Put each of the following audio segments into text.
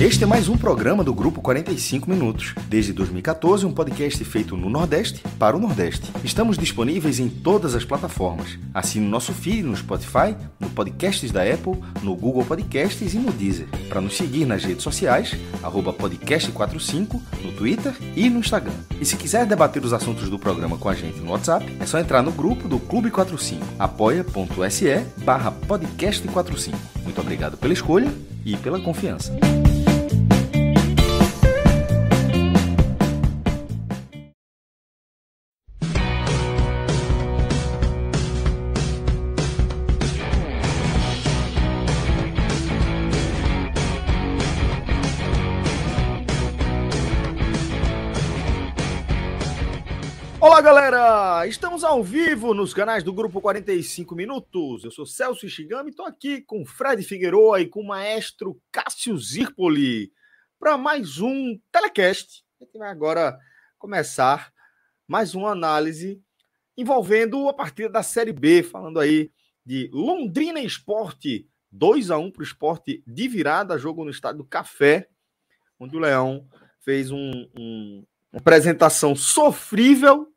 Este é mais um programa do Grupo 45 Minutos. Desde 2014, um podcast feito no Nordeste para o Nordeste. Estamos disponíveis em todas as plataformas. Assine o nosso feed no Spotify, no Podcasts da Apple, no Google Podcasts e no Deezer. Para nos seguir nas redes sociais, podcast45 no Twitter e no Instagram. E se quiser debater os assuntos do programa com a gente no WhatsApp, é só entrar no grupo do Clube 45, apoia.se barra podcast45. Muito obrigado pela escolha e pela confiança. Fala galera, estamos ao vivo nos canais do Grupo 45 Minutos. Eu sou Celso Ishigami, estou aqui com Fred Figueroa e com o maestro Cássio Zirpoli para mais um telecast. A gente vai agora começar mais uma análise envolvendo a partida da Série B, falando aí de Londrina Esporte, 2 a 1 para o esporte de virada, jogo no estádio do Café, onde o Leão fez um, um uma apresentação sofrível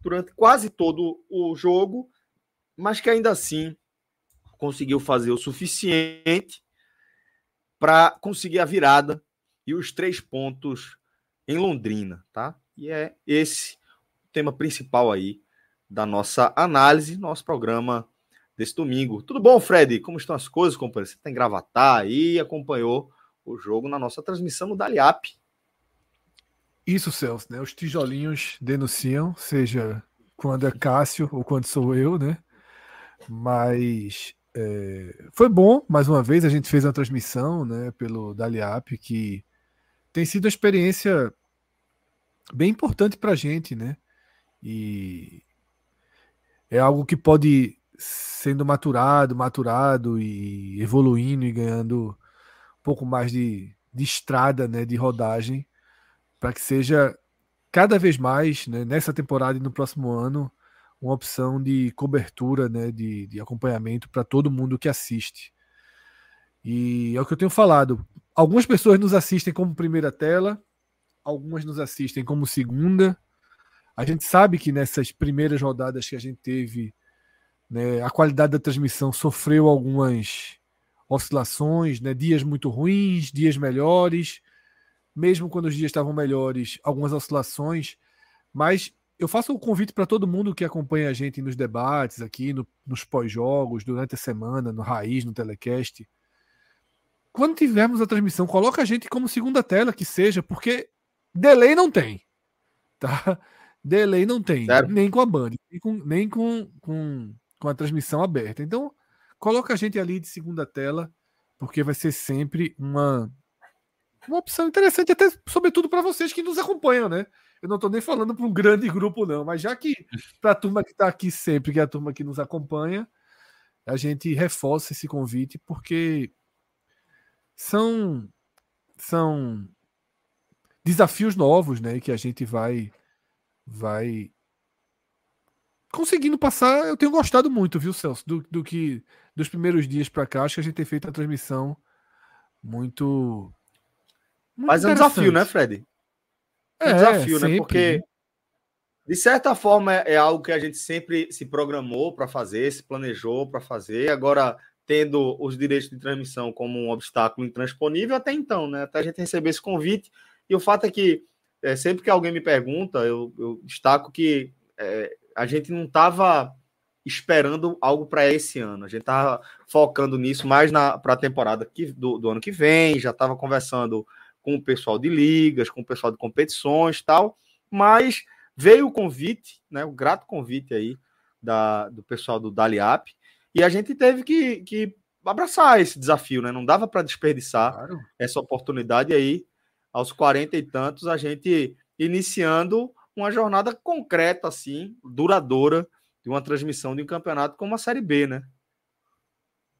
durante quase todo o jogo, mas que ainda assim conseguiu fazer o suficiente para conseguir a virada e os três pontos em Londrina, tá? E é esse o tema principal aí da nossa análise, nosso programa desse domingo. Tudo bom, Fred? Como estão as coisas, companheiro? Você tem Gravatar aí, acompanhou o jogo na nossa transmissão no Daliap isso, Celso, né? Os tijolinhos denunciam, seja quando é Cássio ou quando sou eu, né? Mas é, foi bom, mais uma vez, a gente fez uma transmissão né, pelo Daliap, que tem sido uma experiência bem importante para a gente, né? E é algo que pode sendo maturado, maturado e evoluindo e ganhando um pouco mais de, de estrada, né, de rodagem, para que seja cada vez mais, né, nessa temporada e no próximo ano, uma opção de cobertura, né, de, de acompanhamento para todo mundo que assiste. E é o que eu tenho falado. Algumas pessoas nos assistem como primeira tela, algumas nos assistem como segunda. A gente sabe que nessas primeiras rodadas que a gente teve, né, a qualidade da transmissão sofreu algumas oscilações, né, dias muito ruins, dias melhores, mesmo quando os dias estavam melhores, algumas oscilações, mas eu faço o um convite para todo mundo que acompanha a gente nos debates aqui, no, nos pós-jogos, durante a semana, no Raiz, no Telecast. Quando tivermos a transmissão, coloca a gente como segunda tela que seja, porque delay não tem. Tá? Delay não tem, Sério? nem com a Band, nem, com, nem com, com, com a transmissão aberta. Então, coloca a gente ali de segunda tela, porque vai ser sempre uma, uma opção interessante, até sobretudo para vocês que nos acompanham, né? Eu não estou nem falando para um grande grupo, não, mas já que para a turma que está aqui sempre, que é a turma que nos acompanha, a gente reforça esse convite, porque são, são desafios novos, né? Que a gente vai, vai conseguindo passar. Eu tenho gostado muito, viu, Celso, do, do que dos primeiros dias para cá, acho que a gente tem feito a transmissão muito mas é um desafio, né, Fred? É um é, desafio, né, sempre. né? Porque, de certa forma, é, é algo que a gente sempre se programou para fazer, se planejou para fazer. Agora, tendo os direitos de transmissão como um obstáculo intransponível até então, né? Até a gente receber esse convite. E o fato é que, é, sempre que alguém me pergunta, eu, eu destaco que é, a gente não estava esperando algo para esse ano. A gente estava focando nisso mais para a temporada que, do, do, ano que vem, já estava conversando com o pessoal de ligas, com o pessoal de competições tal, mas veio o convite, né, o grato convite aí da, do pessoal do Daliap, e a gente teve que, que abraçar esse desafio, né? Não dava para desperdiçar claro. essa oportunidade aí, aos 40 e tantos, a gente iniciando uma jornada concreta, assim, duradoura, de uma transmissão de um campeonato como a Série B, né?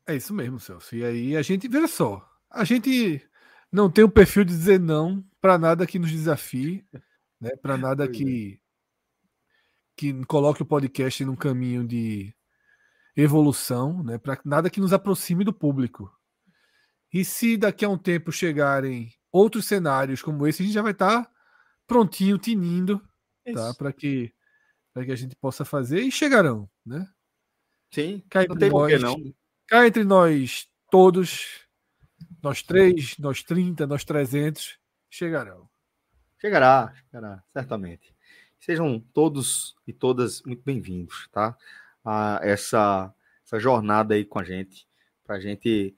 É isso mesmo, Celso. E aí a gente, veja só, a gente não tem o perfil de dizer não para nada que nos desafie, né? Para nada que é. que coloque o podcast num caminho de evolução, né? Para nada que nos aproxime do público. E se daqui a um tempo chegarem outros cenários como esse, a gente já vai estar tá prontinho, tinindo, tá, Isso. tá? Para que para que a gente possa fazer e chegarão, né? Sim. Cai não tem nós, não. Cá entre nós todos nós três, nós 30, nós 300 chegarão. Chegará, chegará, certamente. Sejam todos e todas muito bem-vindos, tá? A essa, essa jornada aí com a gente, para a gente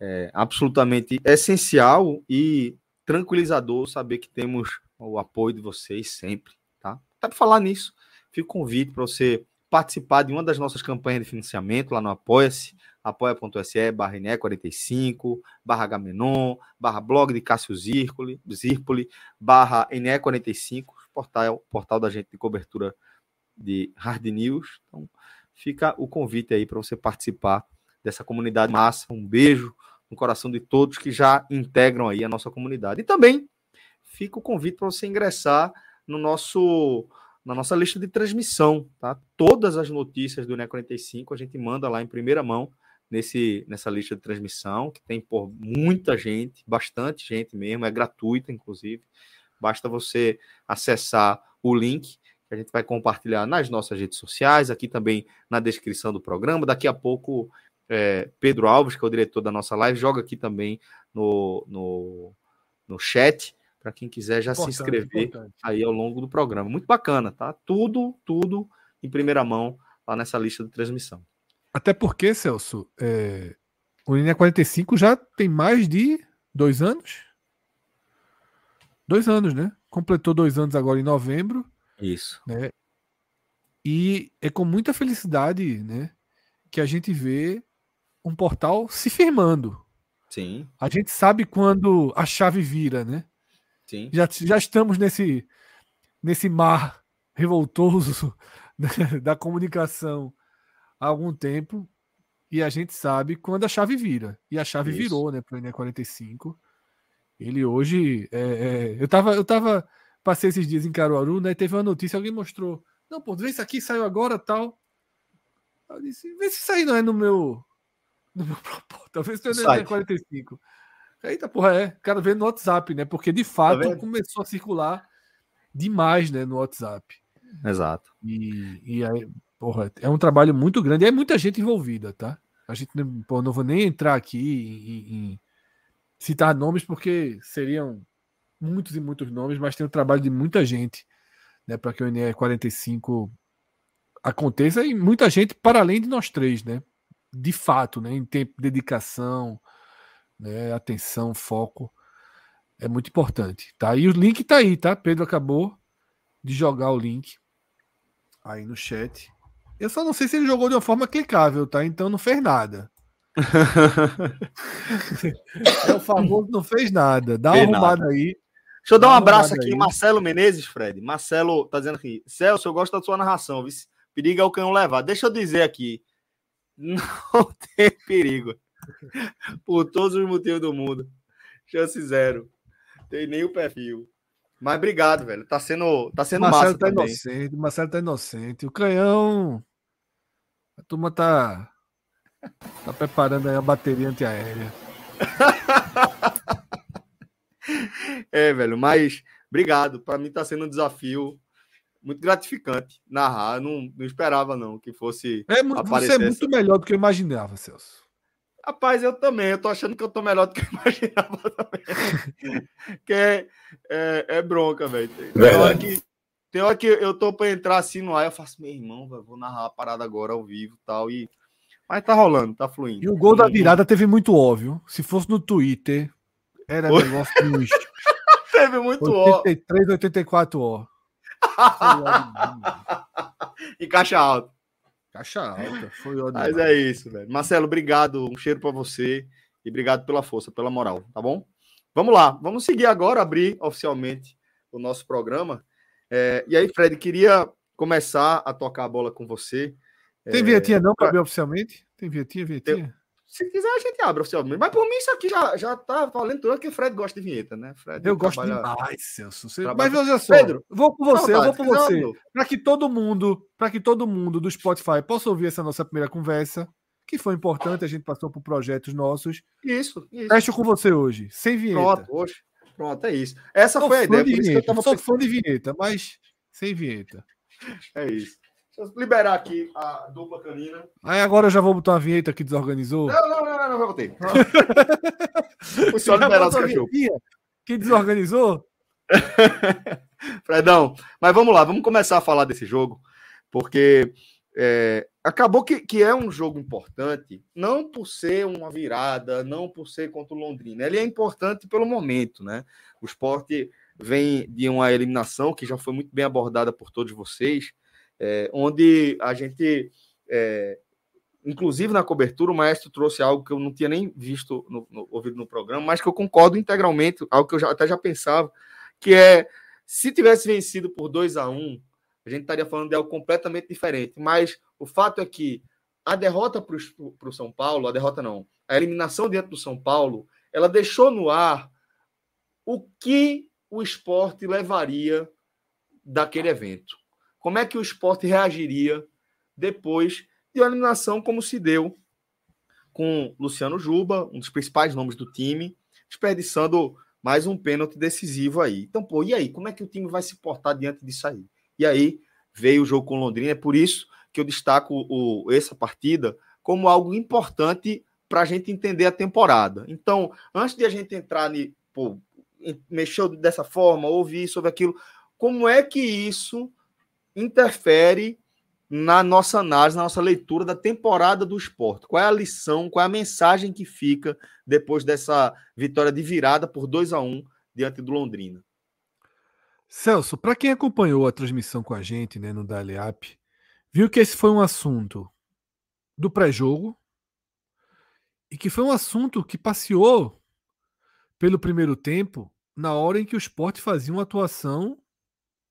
é absolutamente essencial e tranquilizador saber que temos o apoio de vocês sempre, tá? Até para falar nisso, fica o convite para você participar de uma das nossas campanhas de financiamento lá no Apoia-se, apoia.se barra iné 45, barra Gamenon, barra blog de Cássio Zirpoli, barra iné 45, portal, portal da gente de cobertura de Hard News. Então, fica o convite aí para você participar dessa comunidade massa. Um beijo no coração de todos que já integram aí a nossa comunidade. E também fica o convite para você ingressar no nosso na nossa lista de transmissão, tá? Todas as notícias do NE45 a gente manda lá em primeira mão nesse, nessa lista de transmissão, que tem por muita gente, bastante gente mesmo, é gratuita, inclusive. Basta você acessar o link que a gente vai compartilhar nas nossas redes sociais, aqui também na descrição do programa. Daqui a pouco, é, Pedro Alves, que é o diretor da nossa live, joga aqui também no, no, no chat, para quem quiser já importante, se inscrever importante. aí ao longo do programa. Muito bacana, tá? Tudo, tudo em primeira mão lá nessa lista de transmissão. Até porque, Celso, é, o Linha 45 já tem mais de dois anos? Dois anos, né? Completou dois anos agora em novembro. Isso. Né? E é com muita felicidade né, que a gente vê um portal se firmando. Sim. A gente sabe quando a chave vira, né? Sim. Já, já estamos nesse, nesse mar revoltoso da comunicação há algum tempo e a gente sabe quando a chave vira. E a chave Isso. virou, né, para o Ené 45. Ele hoje. É, é, eu tava. Eu tava. Passei esses dias em Caruaru, né? Teve uma notícia, alguém mostrou. Não, pô, vê isso aqui, saiu agora tal. Eu disse, vê se isso aí não é no meu. No meu propósito. Talvez tenha no Ené 45. Eita, porra, é. O cara vê no WhatsApp, né? Porque de tá fato tá começou a circular demais, né? No WhatsApp. Exato. E, e aí, porra, é um trabalho muito grande. E é muita gente envolvida, tá? A gente não vou nem entrar aqui em, em, citar nomes, porque seriam muitos e muitos nomes, mas tem o trabalho de muita gente né, para que o NE 45 aconteça e muita gente para além de nós três, né? De fato, né? Em tempo, dedicação, né? Atenção, foco é muito importante, tá? E o link tá aí, tá? Pedro acabou de jogar o link aí no chat. Eu só não sei se ele jogou de uma forma clicável, tá? Então não fez nada. é o famoso não fez nada. Dá fez uma arrumada nada. aí. Deixa eu dar um abraço aqui, aí. Marcelo Menezes, Fred. Marcelo tá dizendo aqui, Celso, eu gosto da sua narração, vice. Perigo é o canhão levar. Deixa eu dizer aqui, não tem perigo. Por todos os motivos do mundo. Chance zero. Tem nem o perfil. Mas obrigado, velho. Tá sendo, tá sendo Marcelo massa tá também. inocente, Marcelo tá inocente. O canhão. A turma tá. Tá preparando aí a bateria antiaérea. é, velho, mas obrigado. Para mim tá sendo um desafio muito gratificante narrar. Não, não esperava, não, que fosse. É, aparecer você é muito essa... melhor do que eu imaginava, Celso. Rapaz, eu também. Eu tô achando que eu tô melhor do que eu imaginava também. que é, é, é bronca, velho. Tem, hora que, tem hora que eu tô pra entrar assim no ar, eu faço, meu irmão, véio, vou narrar a parada agora ao vivo tal, e tal. Mas tá rolando, tá fluindo. E o gol tá da virada teve muito óbvio. Se fosse no Twitter, era negócio teve muito 83, ó. 83, 84 ó. e Em caixa alta. Caixa alta, foi ótimo. Mas é isso, velho. Marcelo, obrigado, um cheiro para você e obrigado pela força, pela moral, tá bom? Vamos lá, vamos seguir agora, abrir oficialmente o nosso programa. É, e aí, Fred, queria começar a tocar a bola com você. Tem é, não, para abrir oficialmente? Tem vinhetinha, vinhetinha? Se quiser, a gente abre oficialmente. Mas por mim, isso aqui já, já tá valendo tudo, é que o Fred gosta de vinheta, né? Fred eu gosto demais, Celso. Você... Mas olha só, Pedro, vou com você, saudade, eu vou com você. Para que todo mundo, para que todo mundo do Spotify possa ouvir essa nossa primeira conversa, que foi importante, a gente passou por projetos nossos. Isso, isso. Fecho com você hoje, sem vinheta. Pronto, hoje. Pronto, é isso. Essa Sou foi a ideia. Por isso que eu tava Sou fã de vinheta, mas sem vinheta. É isso. Deixa eu liberar aqui a dupla canina. Aí agora eu já vou botar uma vinheta que desorganizou. Não, não, não, não, não, não botei. Foi só liberar os cachorros. Que desorganizou? Fredão, mas vamos lá, vamos começar a falar desse jogo, porque é, acabou que, que é um jogo importante, não por ser uma virada, não por ser contra o Londrina, ele é importante pelo momento, né? O esporte vem de uma eliminação que já foi muito bem abordada por todos vocês, é, onde a gente, é, inclusive na cobertura, o maestro trouxe algo que eu não tinha nem visto, no, no, ouvido no programa, mas que eu concordo integralmente, algo que eu já, até já pensava, que é, se tivesse vencido por 2 a 1 um, a gente estaria falando de algo completamente diferente, mas o fato é que a derrota para o São Paulo, a derrota não, a eliminação dentro do São Paulo, ela deixou no ar o que o esporte levaria daquele evento. Como é que o esporte reagiria depois de uma eliminação como se deu com Luciano Juba, um dos principais nomes do time, desperdiçando mais um pênalti decisivo aí. Então, pô, e aí? Como é que o time vai se portar diante disso aí? E aí veio o jogo com Londrina, é por isso que eu destaco o, essa partida como algo importante para a gente entender a temporada. Então, antes de a gente entrar ne, pô, mexeu dessa forma, ouvir sobre aquilo, como é que isso interfere na nossa análise, na nossa leitura da temporada do esporte. Qual é a lição, qual é a mensagem que fica depois dessa vitória de virada por 2 a 1 um diante do Londrina? Celso, para quem acompanhou a transmissão com a gente né, no Dali App, viu que esse foi um assunto do pré-jogo e que foi um assunto que passeou pelo primeiro tempo na hora em que o esporte fazia uma atuação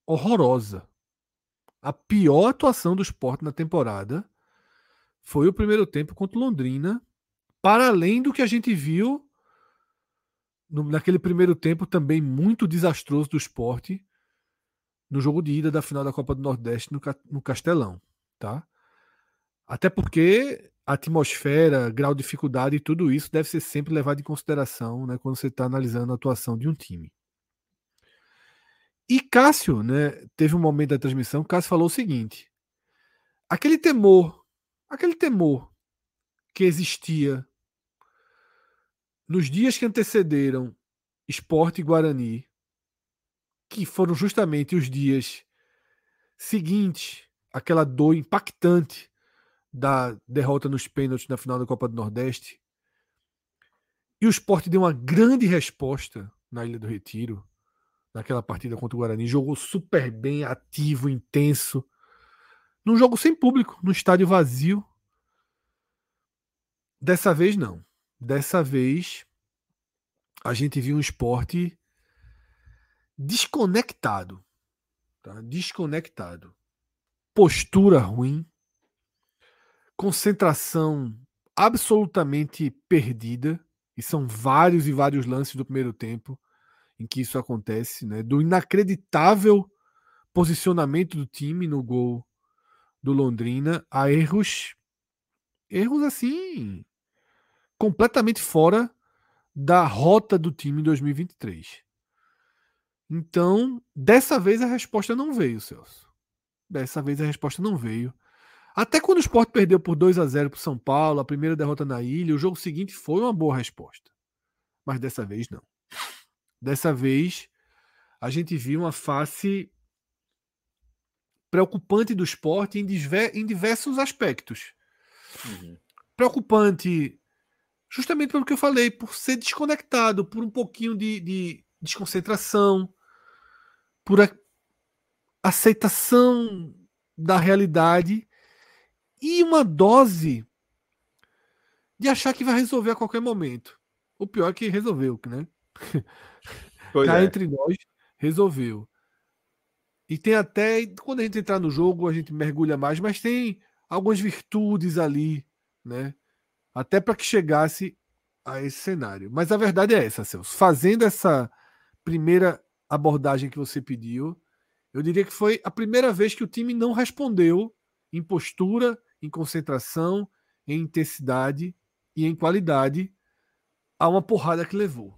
horrorosa. A pior atuação do esporte na temporada foi o primeiro tempo contra Londrina, para além do que a gente viu no, naquele primeiro tempo também muito desastroso do esporte no jogo de ida da final da Copa do Nordeste no, no Castelão, tá? Até porque a atmosfera, grau de dificuldade e tudo isso deve ser sempre levado em consideração né, quando você está analisando a atuação de um time. E Cássio, né, teve um momento da transmissão, Cássio falou o seguinte: aquele temor, aquele temor que existia nos dias que antecederam Esporte e Guarani, que foram justamente os dias seguintes àquela dor impactante da derrota nos pênaltis na final da Copa do Nordeste, e o esporte deu uma grande resposta na Ilha do Retiro naquela partida contra o Guarani. Jogou super bem, ativo, intenso. Num jogo sem público, num estádio vazio. Dessa vez, não. Dessa vez, a gente viu um esporte desconectado. Tá? Desconectado. Postura ruim. Concentração absolutamente perdida. E são vários e vários lances do primeiro tempo em que isso acontece, né? Do inacreditável posicionamento do time no gol do Londrina a erros erros assim completamente fora da rota do time em 2023. Então, dessa vez a resposta não veio, Celso. Dessa vez a resposta não veio. Até quando o Sport perdeu por 2 a 0 para São Paulo, a primeira derrota na ilha, o jogo seguinte foi uma boa resposta. Mas dessa vez não. Dessa vez, a gente viu uma face preocupante do esporte em, em diversos aspectos. Uhum. Preocupante justamente pelo que eu falei, por ser desconectado, por um pouquinho de, de desconcentração, por a, aceitação da realidade e uma dose de achar que vai resolver a qualquer momento. O pior é que resolveu, né? Pois tá é. entre nós, resolveu. E tem até, quando a gente entrar no jogo, a gente mergulha mais, mas tem algumas virtudes ali, né? Até para que chegasse a esse cenário. Mas a verdade é essa, Celso. Fazendo essa primeira abordagem que você pediu, eu diria que foi a primeira vez que o time não respondeu em postura, em concentração, em intensidade e em qualidade a uma porrada que levou,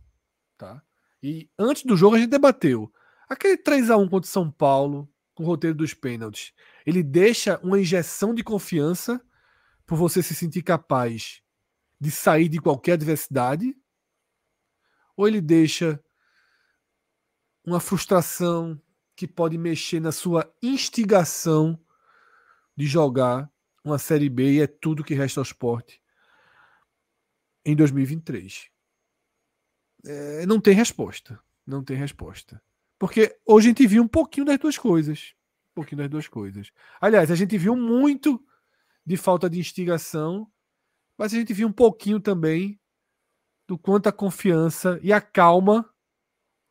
tá? E antes do jogo a gente debateu. Aquele 3 a 1 contra o São Paulo, com o roteiro dos pênaltis, ele deixa uma injeção de confiança por você se sentir capaz de sair de qualquer adversidade? Ou ele deixa uma frustração que pode mexer na sua instigação de jogar uma Série B e é tudo que resta ao esporte em 2023? é, não tem resposta. Não tem resposta. Porque hoje a gente viu um pouquinho das duas coisas. Um pouquinho das duas coisas. Aliás, a gente viu muito de falta de instigação, mas a gente viu um pouquinho também do quanto a confiança e a calma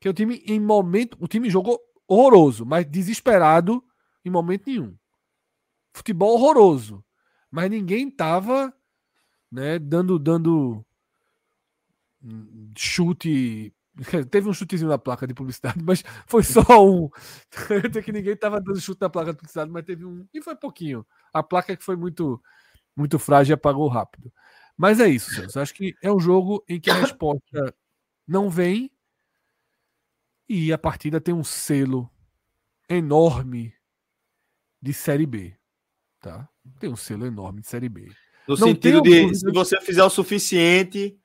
que é o time em momento, o time jogou horroroso, mas desesperado em momento nenhum. Futebol horroroso, mas ninguém tava, né, dando dando chute. Teve um chutezinho na placa de publicidade, mas foi só um. Até que ninguém estava dando chute na placa de publicidade, mas teve um. E foi pouquinho. A placa é que foi muito, muito frágil e apagou rápido. Mas é isso, Celso. Acho que é um jogo em que a resposta não vem e a partida tem um selo enorme de Série B. Tá? Tem um selo enorme de Série B. No não sentido de, se você fizer o suficiente,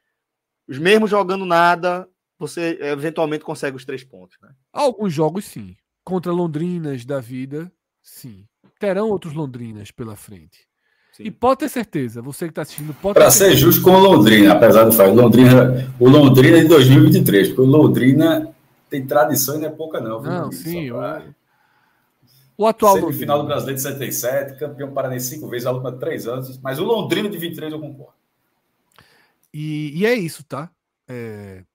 os mesmos jogando nada, você eventualmente consegue os três pontos. Né? Alguns jogos, sim. Contra Londrinas da vida, sim. Terão outros Londrinas pela frente. Sim. E pode ter certeza, você que está assistindo pode Para ser certeza. justo com o Londrina, apesar do fato, Londrina, o Londrina de 2023, porque o Londrina tem tradição e não é pouca, não. Viu? Não, sim. Pra... O atual. Londrina. final do Brasileiro de 77, campeão paranaense cinco vezes, a última três anos, mas o Londrina de 23 eu concordo. E, e é isso, tá? É...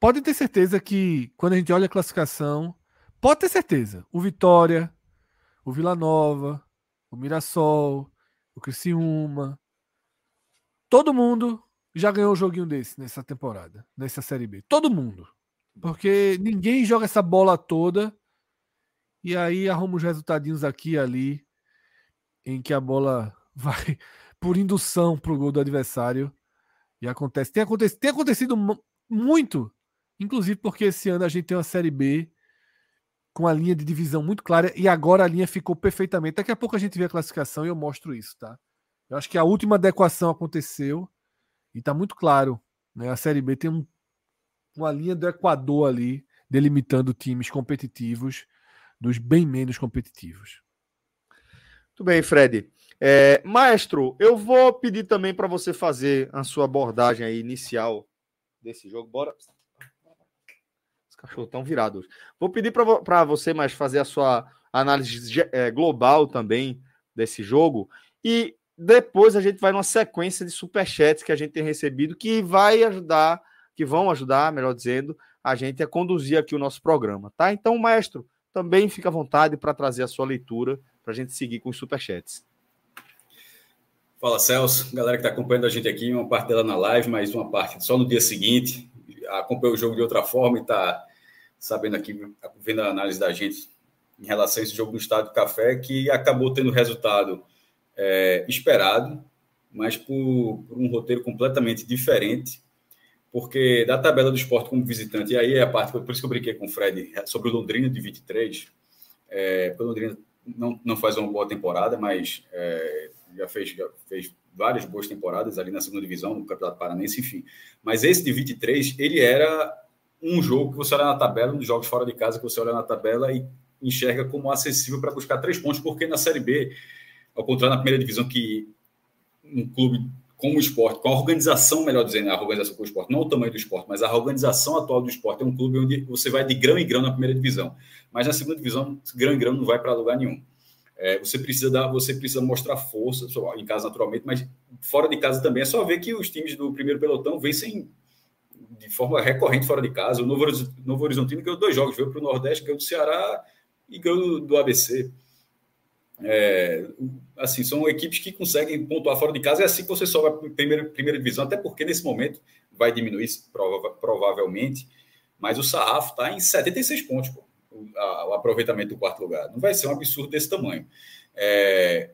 Pode ter certeza que quando a gente olha a classificação, pode ter certeza. O Vitória, o Vila Nova, o Mirassol, o Criciúma, todo mundo já ganhou um joguinho desse nessa temporada, nessa Série B. Todo mundo. Porque ninguém joga essa bola toda e aí arruma os resultadinhos aqui e ali em que a bola vai por indução pro gol do adversário. E acontece. Tem acontecido, tem acontecido muito, inclusive porque esse ano a gente tem uma Série B com a linha de divisão muito clara e agora a linha ficou perfeitamente. Daqui a pouco a gente vê a classificação e eu mostro isso, tá? Eu acho que a última adequação aconteceu e tá muito claro. Né? A Série B tem um, uma linha do Equador ali, delimitando times competitivos dos bem menos competitivos. Muito bem, Fred. É, Maestro, eu vou pedir também para você fazer a sua abordagem aí inicial desse jogo. Bora. Os cachorros estão virados. Vou pedir para você mais fazer a sua análise é, global também desse jogo. E depois a gente vai numa sequência de superchats que a gente tem recebido que vai ajudar, que vão ajudar, melhor dizendo, a gente a conduzir aqui o nosso programa, tá? Então, Maestro, também fica à vontade para trazer a sua leitura para a gente seguir com os superchats. Fala, Celso. Galera que está acompanhando a gente aqui, uma parte dela na live, mas uma parte só no dia seguinte. Acompanhou o jogo de outra forma e está sabendo aqui, vendo a análise da gente em relação a esse jogo no Estado do Café, que acabou tendo resultado é, esperado, mas por, por, um roteiro completamente diferente, porque da tabela do esporte como visitante, e aí é a parte, por isso que eu brinquei com o Fred sobre o Londrina de 23, é, o Londrina não, não faz uma boa temporada, mas é, já, fez, já fez várias boas temporadas ali na segunda divisão, no Campeonato Paranense, enfim. Mas esse de 23, ele era um jogo que você olha na tabela, um dos jogos fora de casa que você olha na tabela e enxerga como acessível para buscar três pontos, porque na Série B, ao contrário da primeira divisão, que um clube como o esporte, com a organização, melhor dizendo, a organização com o esporte, não o tamanho do esporte, mas a organização atual do esporte é um clube onde você vai de grão em grão na primeira divisão, mas na segunda divisão, grão em grão não vai para lugar nenhum. É, você precisa dar, você precisa mostrar força em casa naturalmente, mas fora de casa também. É só ver que os times do primeiro pelotão vencem de forma recorrente fora de casa. O Novo, Novo Horizontino ganhou dois jogos, veio para o Nordeste, ganhou do Ceará e ganhou do ABC. É, assim, são equipes que conseguem pontuar fora de casa, é assim que você sobe a primeira, primeira divisão, até porque nesse momento vai diminuir prova, provavelmente, mas o sarrafo está em 76 pontos, pô, o, a, o, aproveitamento do quarto lugar. Não vai ser um absurdo desse tamanho. É,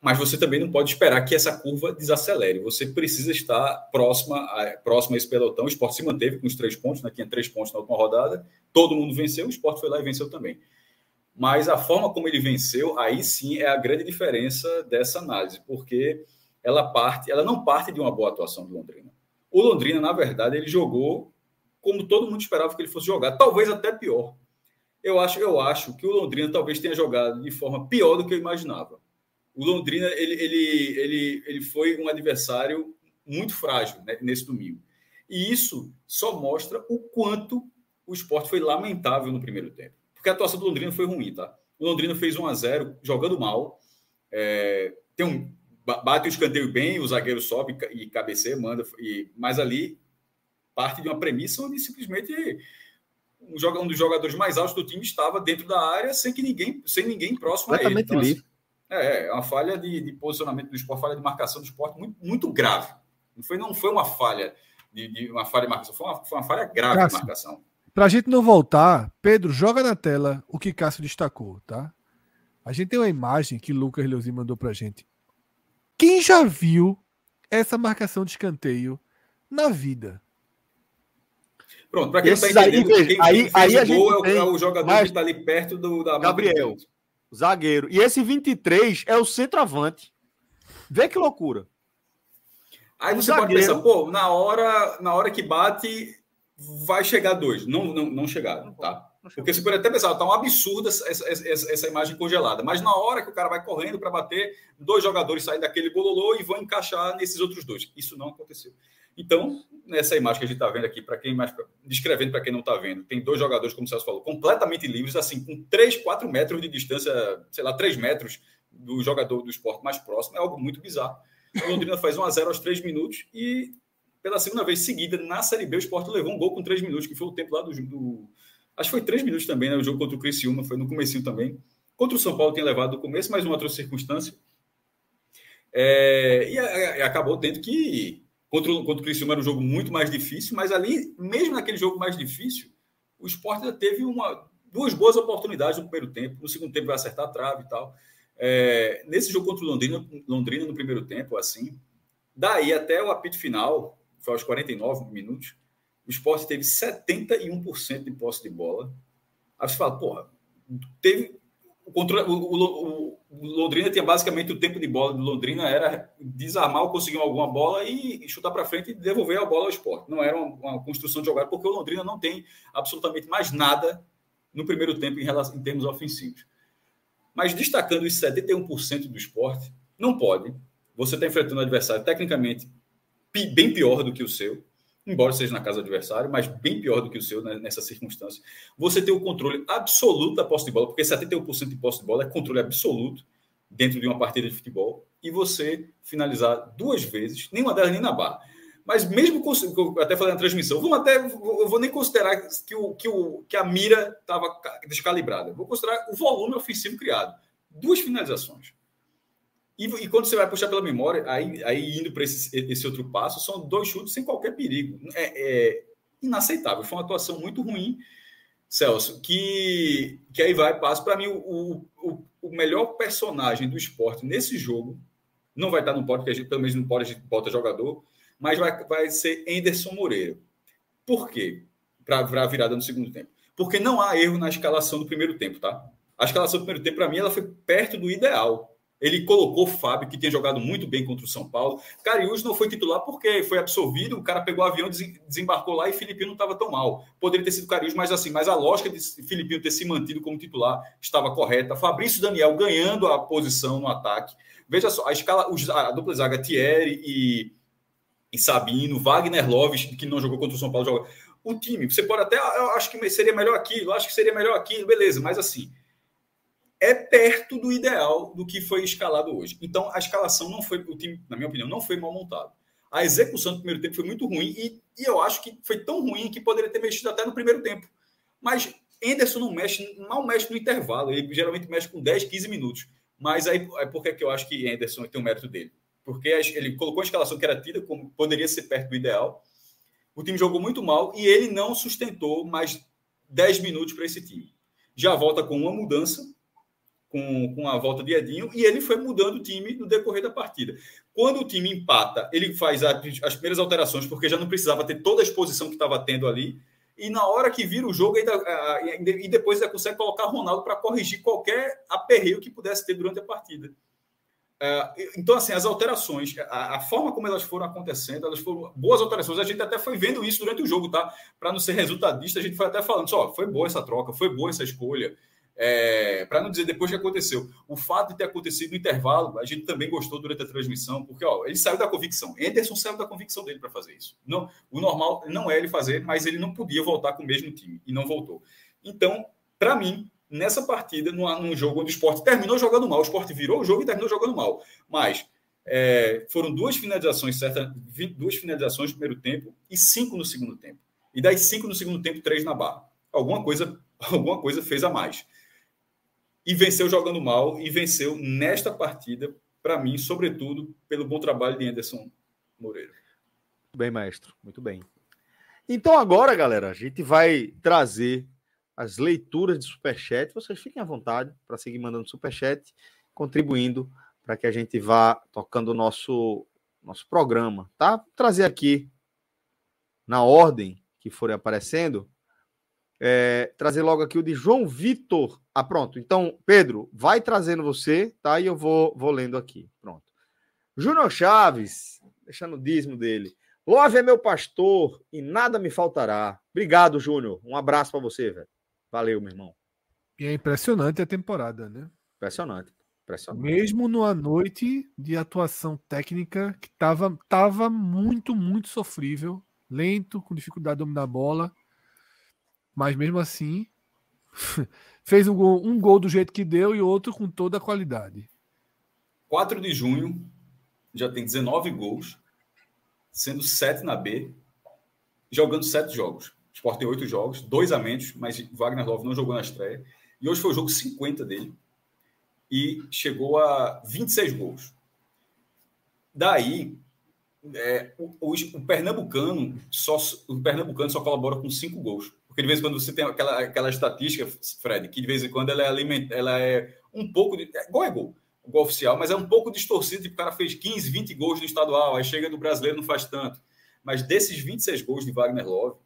mas você também não pode esperar que essa curva desacelere. Você precisa estar próxima a, próxima a esse pelotão. O esporte se manteve com os três pontos, né? tinha três pontos na última rodada, todo mundo venceu, o esporte foi lá e venceu também. Mas a forma como ele venceu, aí sim é a grande diferença dessa análise, porque ela parte, ela não parte de uma boa atuação do Londrina. O Londrina, na verdade, ele jogou como todo mundo esperava que ele fosse jogar, talvez até pior. Eu acho, eu acho que o Londrina talvez tenha jogado de forma pior do que eu imaginava. O Londrina ele, ele, ele, ele foi um adversário muito frágil né, nesse domingo. E isso só mostra o quanto o esporte foi lamentável no primeiro tempo. Porque a atuação do Londrina foi ruim, tá? O Londrina fez 1 a 0 jogando mal. É, tem um, bate o escanteio bem, o zagueiro sobe e cabeceia, manda. E, mas ali parte de uma premissa onde simplesmente um, joga, um dos jogadores mais altos do time estava dentro da área sem que ninguém, sem ninguém próximo a ele. Então, livre. Assim, é, é, uma falha de, de, posicionamento do esporte, falha de marcação do esporte muito, muito grave. Não foi, não foi uma falha de, de uma falha de marcação, foi uma, foi uma falha grave de marcação. Para a gente não voltar, Pedro, joga na tela o que Cássio destacou, tá? A gente tem uma imagem que Lucas Leuzi mandou para a gente. Quem já viu essa marcação de escanteio na vida? Pronto, para quem está entendendo, aí, quem, aí, aí a gente é, o, é jogador mas... que está ali perto do da Gabriel, zagueiro. E esse 23 é o centroavante. Vê que loucura. Aí o você zagueiro... pode pensar, pô, na hora, na hora que bate, vai chegar dois. Não, não, não chegaram, tá? Porque você pode até pensar, tá um absurdo essa, essa, essa, imagem congelada. Mas na hora que o cara vai correndo para bater, dois jogadores saem daquele bololô e vão encaixar nesses outros dois. Isso não aconteceu. Então, nessa imagem que a gente está vendo aqui, para quem mais descrevendo para quem não está vendo, tem dois jogadores, como o Celso falou, completamente livres, assim, com 3, 4 metros de distância, sei lá, 3 metros do jogador do esporte mais próximo. É algo muito bizarro. O Londrina faz 1 a 0 aos 3 minutos e pela segunda vez seguida, na Série B, o Sport levou um gol com três minutos, que foi o tempo lá do. do acho que foi três minutos também, né? O jogo contra o Criciúma, foi no começo também. Contra o São Paulo tem levado do começo, mas uma outra circunstância. É, e, e, acabou tendo que. Contra, contra o Criciúma era um jogo muito mais difícil, mas ali, mesmo naquele jogo mais difícil, o Sport ainda teve uma, duas boas oportunidades no primeiro tempo. No segundo tempo vai acertar a trave e tal. É, nesse jogo contra o Londrina, Londrina no primeiro tempo, assim. Daí até o apito final, foi aos 49 minutos, o esporte teve 71% de posse de bola. Aí você fala, porra, teve. O, controle, o, o, o, Londrina tinha basicamente o tempo de bola do Londrina era desarmar ou conseguir alguma bola e, e chutar para frente e devolver a bola ao esporte. Não era uma, uma, construção de jogada, porque o Londrina não tem absolutamente mais nada no primeiro tempo em, relação, em termos ofensivos. Mas destacando os 71% do esporte, não pode. Você está enfrentando um adversário tecnicamente bem pior do que o seu, embora seja na casa do adversário, mas bem pior do que o seu né, nessa circunstância. Você tem o controle absoluto da posse de bola, porque 71% de posse de bola é controle absoluto dentro de uma partida de futebol, e você finalizar duas vezes, nenhuma delas nem na barra. Mas mesmo eu até falei na transmissão, vou até eu vou nem considerar que, o, que, o, que a mira estava descalibrada. Vou considerar o volume ofensivo criado. Duas finalizações. E, e, quando você vai puxar pela memória, aí, aí indo para esse, esse, outro passo, são dois chutes sem qualquer perigo. É, é, inaceitável. Foi uma atuação muito ruim, Celso, que, que aí vai, passo. Para mim, o, o, o, melhor personagem do esporte nesse jogo não vai estar no pódio, porque a gente, pelo menos no pódio a gente bota jogador, mas vai, vai ser Enderson Moreira. Por quê? Para a virada no segundo tempo. Porque não há erro na escalação do primeiro tempo, tá? A escalação do primeiro tempo, para mim, ela foi perto do ideal ele colocou o Fábio, que tinha jogado muito bem contra o São Paulo. Cariús não foi titular porque foi absorvido, o cara pegou o avião, desembarcou lá e Filipinho não estava tão mal. Poderia ter sido Cariús, mas assim, mas a lógica de Filipinho ter se mantido como titular estava correta. Fabrício Daniel ganhando a posição no ataque. Veja só, a escala, a dupla zaga Thierry e, e Sabino, Wagner Loves, que não jogou contra o São Paulo, joga o time. Você pode até, eu acho que seria melhor aquilo, eu acho que seria melhor aquilo, beleza, mas assim, é perto do ideal do que foi escalado hoje. Então, a escalação não foi, o time, na minha opinião, não foi mal montado. A execução do primeiro tempo foi muito ruim e, e eu acho que foi tão ruim que poderia ter mexido até no primeiro tempo. Mas Henderson não mexe, mal mexe no intervalo, ele geralmente mexe com 10, 15 minutos. Mas aí é porque é que eu acho que Henderson tem o mérito dele. Porque ele colocou a escalação que era tida como poderia ser perto do ideal. O time jogou muito mal e ele não sustentou mais 10 minutos para esse time. Já volta com uma mudança, com, com a volta de Edinho, e ele foi mudando o time no decorrer da partida. Quando o time empata, ele faz a, as primeiras alterações, porque já não precisava ter toda a exposição que estava tendo ali, e na hora que vira o jogo, ainda, e depois ainda consegue colocar Ronaldo para corrigir qualquer aperreio que pudesse ter durante a partida. É, então, assim, as alterações, a, forma como elas foram acontecendo, elas foram boas alterações. A gente até foi vendo isso durante o jogo, tá? Para não ser resultadista, a gente foi até falando: só foi boa essa troca, foi boa essa escolha. É, para não dizer depois que aconteceu. O fato de ter acontecido no intervalo, a gente também gostou durante a transmissão, porque ó, ele saiu da convicção. Anderson saiu da convicção dele para fazer isso. Não, o normal não é ele fazer, mas ele não podia voltar com o mesmo time e não voltou. Então, para mim, nessa partida, num, num jogo onde o esporte terminou jogando mal, o esporte virou o jogo e terminou jogando mal. Mas é, foram duas finalizações, certa, duas finalizações no primeiro tempo e cinco no segundo tempo. E das cinco no segundo tempo, três na barra. Alguma coisa, alguma coisa fez a mais e venceu jogando mal e venceu nesta partida, para mim, sobretudo pelo bom trabalho de Anderson Moreira. Muito bem, maestro, muito bem. Então agora, galera, a gente vai trazer as leituras de superchat. Vocês fiquem à vontade para seguir mandando superchat, contribuindo para que a gente vá tocando o nosso, nosso programa, tá? Vou trazer aqui na ordem que forem aparecendo é, trazer logo aqui o de João Vitor. Ah, pronto. Então, Pedro, vai trazendo você, tá? E eu vou, vou lendo aqui. Pronto. Júnior Chaves, deixando o dízimo dele. Love é meu pastor e nada me faltará. Obrigado, Júnior. Um abraço para você, velho. Valeu, meu irmão. E é impressionante a temporada, né? Impressionante. impressionante. Mesmo numa noite de atuação técnica que tava, tava muito, muito sofrível, lento, com dificuldade de dominar a bola mas mesmo assim, fez um gol, um gol do jeito que deu e outro com toda a qualidade. 4 de junho, já tem 19 gols, sendo 7 na B, jogando 7 jogos. O Sport tem 8 jogos, 2 a menos, mas Wagner Love não jogou na estreia. E hoje foi o jogo 50 dele e chegou a 26 gols. Daí, é, o, o, o, pernambucano só, o pernambucano só colabora com 5 gols porque de vez em quando você tem aquela, aquela estatística, Fred, que de vez em quando ela é, aliment... ela é um pouco. De... É, gol é gol, gol oficial, mas é um pouco distorcido. Tipo, o cara fez 15, 20 gols no estadual, aí chega no brasileiro não faz tanto. Mas desses 26 gols de Wagner Love,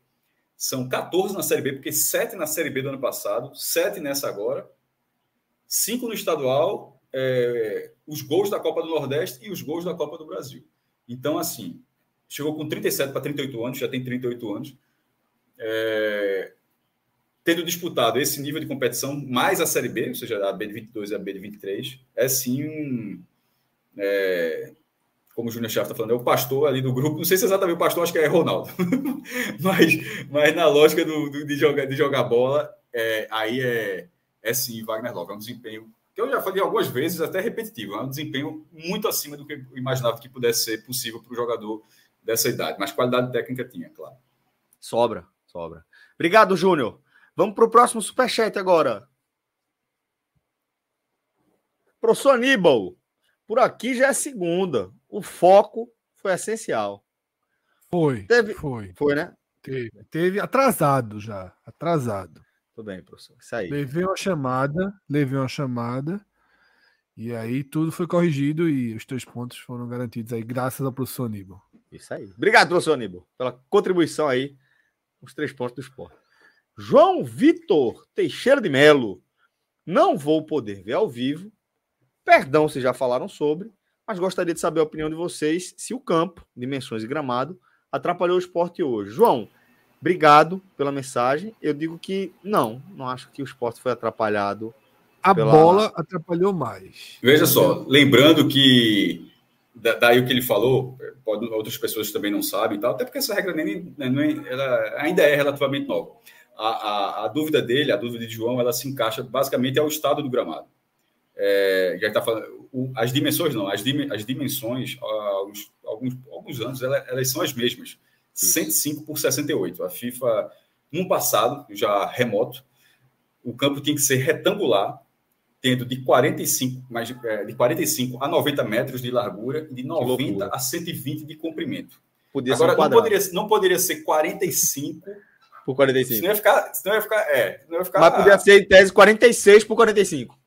são 14 na Série B, porque 7 na Série B do ano passado, 7 nessa agora, 5 no estadual, é, os gols da Copa do Nordeste e os gols da Copa do Brasil. Então, assim, chegou com 37 para 38 anos, já tem 38 anos é, tendo disputado esse nível de competição mais a Série B, ou seja, a B de 22 e a B de 23, é sim um. É, como o Júnior Chaves está falando, é o pastor ali do grupo. Não sei se é exatamente o pastor, acho que é Ronaldo. mas, mas na lógica do, do, de, jogar, de jogar bola, é, aí é, é sim Wagner Love. É um desempenho que eu já falei algumas vezes, até repetitivo. É um desempenho muito acima do que eu imaginava que pudesse ser possível para o jogador dessa idade. Mas qualidade técnica tinha, claro. Sobra. Sobra. Obrigado, Júnior. Vamos para o próximo superchat agora. Professor Aníbal, por aqui já é segunda. O foco foi essencial. Foi. Teve... Foi. Foi, né? Teve, teve atrasado já. Atrasado. Tudo bem, professor. Isso aí. Levei uma chamada, levei uma chamada. E aí tudo foi corrigido e os três pontos foram garantidos aí, graças ao professor Aníbal. Isso aí. Obrigado, professor Aníbal, pela contribuição aí os três pontos do esporte. João Vitor Teixeira de Melo. Não vou poder ver ao vivo. Perdão se já falaram sobre, mas gostaria de saber a opinião de vocês se o campo, dimensões e gramado, atrapalhou o esporte hoje. João, obrigado pela mensagem. Eu digo que não, não acho que o esporte foi atrapalhado. A pela... bola atrapalhou mais. Veja só, lembrando que daí o que ele falou, pode, outras pessoas também não sabem e tal, até porque essa regra nem, nem ela ainda é relativamente nova. A, a, a, dúvida dele, a dúvida de João, ela se encaixa basicamente ao estado do gramado. É, já está falando, o, as dimensões não, as, dim, as dimensões, alguns, ah, alguns, alguns anos, elas são as mesmas. Isso. 105 por 68. A FIFA, no passado, já remoto, o campo tinha que ser retangular tendo de 45, mais de, é, de 45 a 90 metros de largura e de 90 a 120 de comprimento. Podia Agora, um não, poderia, não poderia ser 45 por 45. Senão ia ficar. Senão ia ficar, é, senão ia ficar mas podia ser, em tese, 46 por 45.